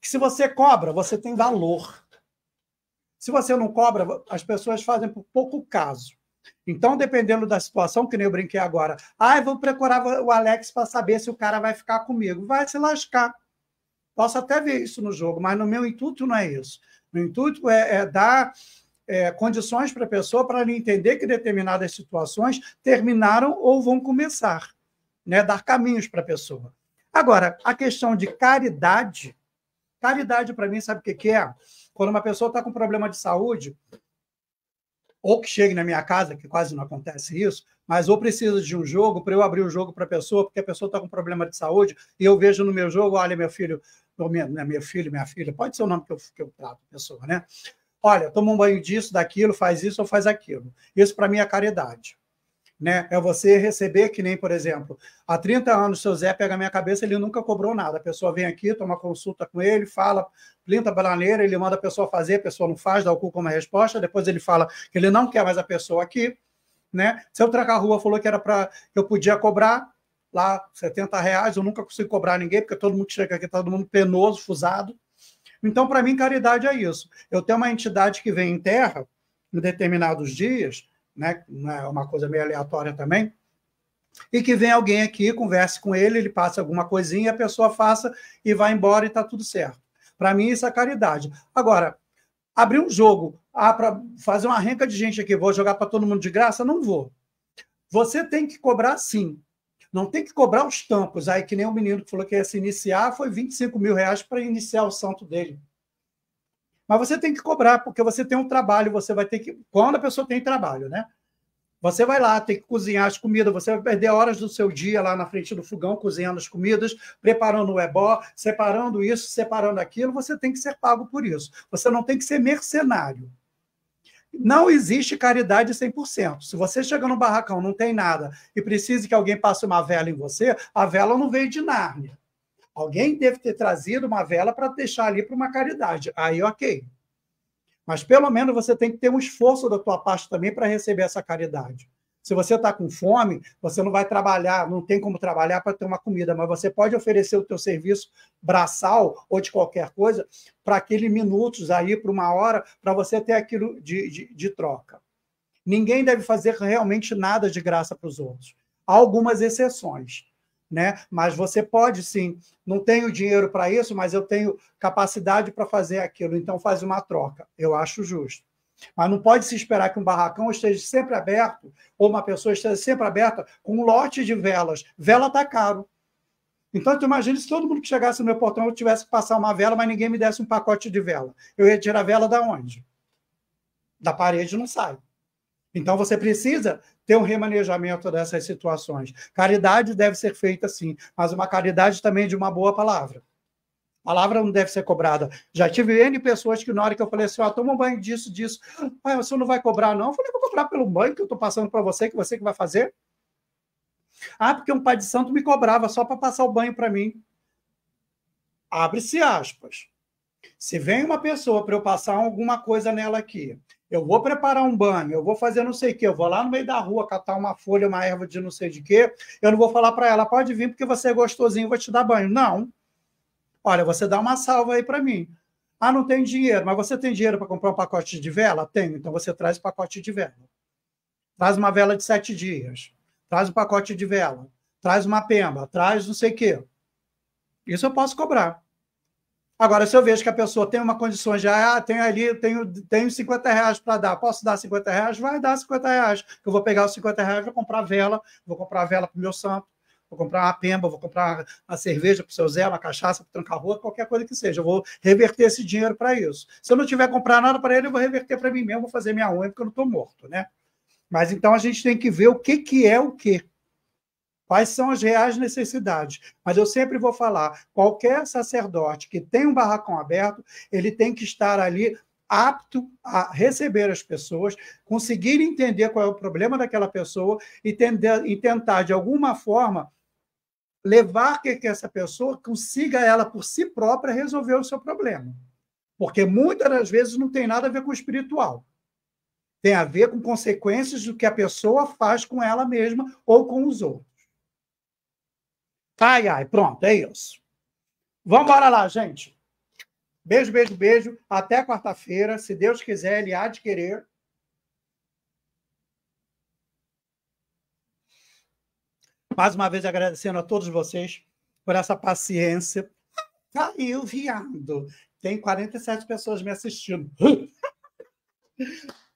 Que se você cobra, você tem valor se você não cobra, as pessoas fazem por pouco caso. Então, dependendo da situação, que nem eu brinquei agora, ah, vou procurar o Alex para saber se o cara vai ficar comigo. Vai se lascar. Posso até ver isso no jogo, mas no meu intuito não é isso. Meu intuito é, é dar é, condições para a pessoa para entender que determinadas situações terminaram ou vão começar. Né? Dar caminhos para a pessoa. Agora, a questão de caridade. Caridade, para mim, sabe o que, que é? Quando uma pessoa está com problema de saúde, ou que chegue na minha casa, que quase não acontece isso, mas ou precisa de um jogo para eu abrir o jogo para a pessoa, porque a pessoa está com problema de saúde, e eu vejo no meu jogo, olha, meu filho, minha é meu filho, minha filha, pode ser o nome que eu, que eu trato a pessoa, né? Olha, toma um banho disso, daquilo, faz isso ou faz aquilo. Isso para mim é caridade né? É você receber que nem, por exemplo, há 30 anos seu Zé pega a minha cabeça, ele nunca cobrou nada. A pessoa vem aqui, toma consulta com ele, fala, plinta bananeira, ele manda a pessoa fazer, a pessoa não faz, dá o cu como resposta, depois ele fala que ele não quer mais a pessoa aqui, né? Seu Tranca-Rua falou que era para eu podia cobrar lá 70 reais, eu nunca consigo cobrar ninguém, porque todo mundo chega aqui, tá todo mundo penoso, fusado. Então, para mim, caridade é isso. Eu tenho uma entidade que vem em terra em determinados dias, né? É uma coisa meio aleatória também. E que vem alguém aqui, converse com ele, ele passa alguma coisinha, a pessoa faça e vai embora e está tudo certo. Para mim, isso é caridade. Agora, abrir um jogo, ah, para fazer uma renca de gente aqui, vou jogar para todo mundo de graça? Não vou. Você tem que cobrar sim. Não tem que cobrar os tampos. Aí, que nem o menino que falou que ia se iniciar, foi 25 mil reais para iniciar o santo dele. Mas você tem que cobrar, porque você tem um trabalho, você vai ter que. Quando a pessoa tem trabalho, né? Você vai lá, tem que cozinhar as comidas, você vai perder horas do seu dia lá na frente do fogão, cozinhando as comidas, preparando o ebó, separando isso, separando aquilo, você tem que ser pago por isso. Você não tem que ser mercenário. Não existe caridade 100%. Se você chega no barracão, não tem nada, e precisa que alguém passe uma vela em você, a vela não veio de Nárnia. Alguém deve ter trazido uma vela para deixar ali para uma caridade. Aí, ok. Mas pelo menos você tem que ter um esforço da tua parte também para receber essa caridade. Se você está com fome, você não vai trabalhar, não tem como trabalhar para ter uma comida, mas você pode oferecer o teu serviço braçal ou de qualquer coisa para aqueles minutos aí, para uma hora, para você ter aquilo de, de, de, troca. Ninguém deve fazer realmente nada de graça para os outros. Há algumas exceções né? Mas você pode sim. Não tenho dinheiro para isso, mas eu tenho capacidade para fazer aquilo. Então faz uma troca. Eu acho justo. Mas não pode se esperar que um barracão esteja sempre aberto ou uma pessoa esteja sempre aberta com um lote de velas. Vela está caro. Então, tu imagina se todo mundo que chegasse no meu portão eu tivesse que passar uma vela, mas ninguém me desse um pacote de vela. Eu ia tirar a vela da onde? Da parede não sai. Então, você precisa ter um remanejamento dessas situações. Caridade deve ser feita sim, mas uma caridade também de uma boa palavra. palavra não deve ser cobrada. Já tive N pessoas que, na hora que eu falei assim, ah, toma um banho disso, disso. Ah, o senhor não vai cobrar, não? Eu falei, vou cobrar pelo banho que eu estou passando para você, que você que vai fazer. Ah, porque um pai de santo me cobrava só para passar o banho para mim. Abre-se aspas. Se vem uma pessoa para eu passar alguma coisa nela aqui eu vou preparar um banho, eu vou fazer não sei o quê, eu vou lá no meio da rua catar uma folha, uma erva de não sei de quê. Eu não vou falar para ela, pode vir porque você é gostosinho, vou te dar banho. Não. Olha, você dá uma salva aí para mim. Ah, não tem dinheiro, mas você tem dinheiro para comprar um pacote de vela? Tenho, então você traz pacote de vela. Traz uma vela de sete dias, traz um pacote de vela, traz uma pemba, traz não sei o quê. Isso eu posso cobrar. Agora, se eu vejo que a pessoa tem uma condição já, ah, tenho ali, tenho, tenho 50 reais para dar, posso dar 50 reais? Vai dar 50 reais. Eu vou pegar os 50 reais, vou comprar vela, vou comprar vela para o meu santo, vou comprar uma pemba, vou comprar uma cerveja para o seu Zé, uma cachaça para o tranca-rua, qualquer coisa que seja. Eu vou reverter esse dinheiro para isso. Se eu não tiver comprar nada para ele, eu vou reverter para mim mesmo, vou fazer minha unha, porque eu não estou morto, né? Mas então a gente tem que ver o que, que é o quê quais são as reais necessidades. Mas eu sempre vou falar: qualquer sacerdote que tem um barracão aberto, ele tem que estar ali apto a receber as pessoas, conseguir entender qual é o problema daquela pessoa e, tender, e tentar, de alguma forma, levar que, que essa pessoa consiga ela por si própria resolver o seu problema. Porque muitas das vezes não tem nada a ver com o espiritual. Tem a ver com consequências do que a pessoa faz com ela mesma ou com os outros. Ai, ai, pronto, é isso. Vamos lá, gente. Beijo, beijo, beijo. Até quarta-feira, se Deus quiser, ele há de querer. Mais uma vez agradecendo a todos vocês por essa paciência. Caiu, tá viado. Tem 47 pessoas me assistindo.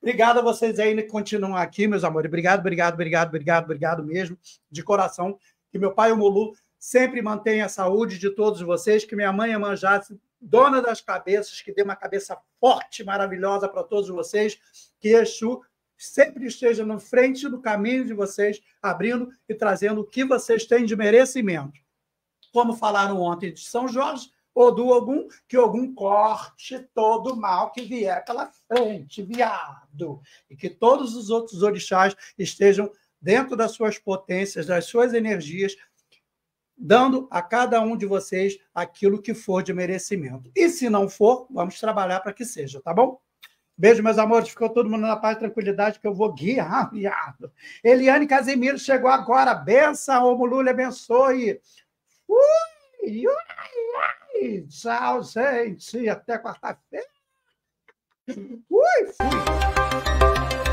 obrigado a vocês aí que continuam aqui, meus amores. Obrigado, obrigado, obrigado, obrigado, obrigado mesmo, de coração. Que meu pai, o Mulu, Sempre mantenha a saúde de todos vocês, que minha mãe Emanjá, dona das cabeças, que dê uma cabeça forte, maravilhosa para todos vocês, que Exu sempre esteja na frente do caminho de vocês, abrindo e trazendo o que vocês têm de merecimento. Como falaram ontem de São Jorge, ou do algum que algum corte todo mal que vier pela frente, viado. E que todos os outros orixás estejam dentro das suas potências, das suas energias, dando a cada um de vocês aquilo que for de merecimento. E se não for, vamos trabalhar para que seja, tá bom? Beijo, meus amores. Ficou todo mundo na paz e tranquilidade que eu vou guiar. Eliane Casimiro chegou agora. Bença, Romulo, abençoe. Ui, ui, ui. Tchau, gente. Até quarta-feira. Ui, fui.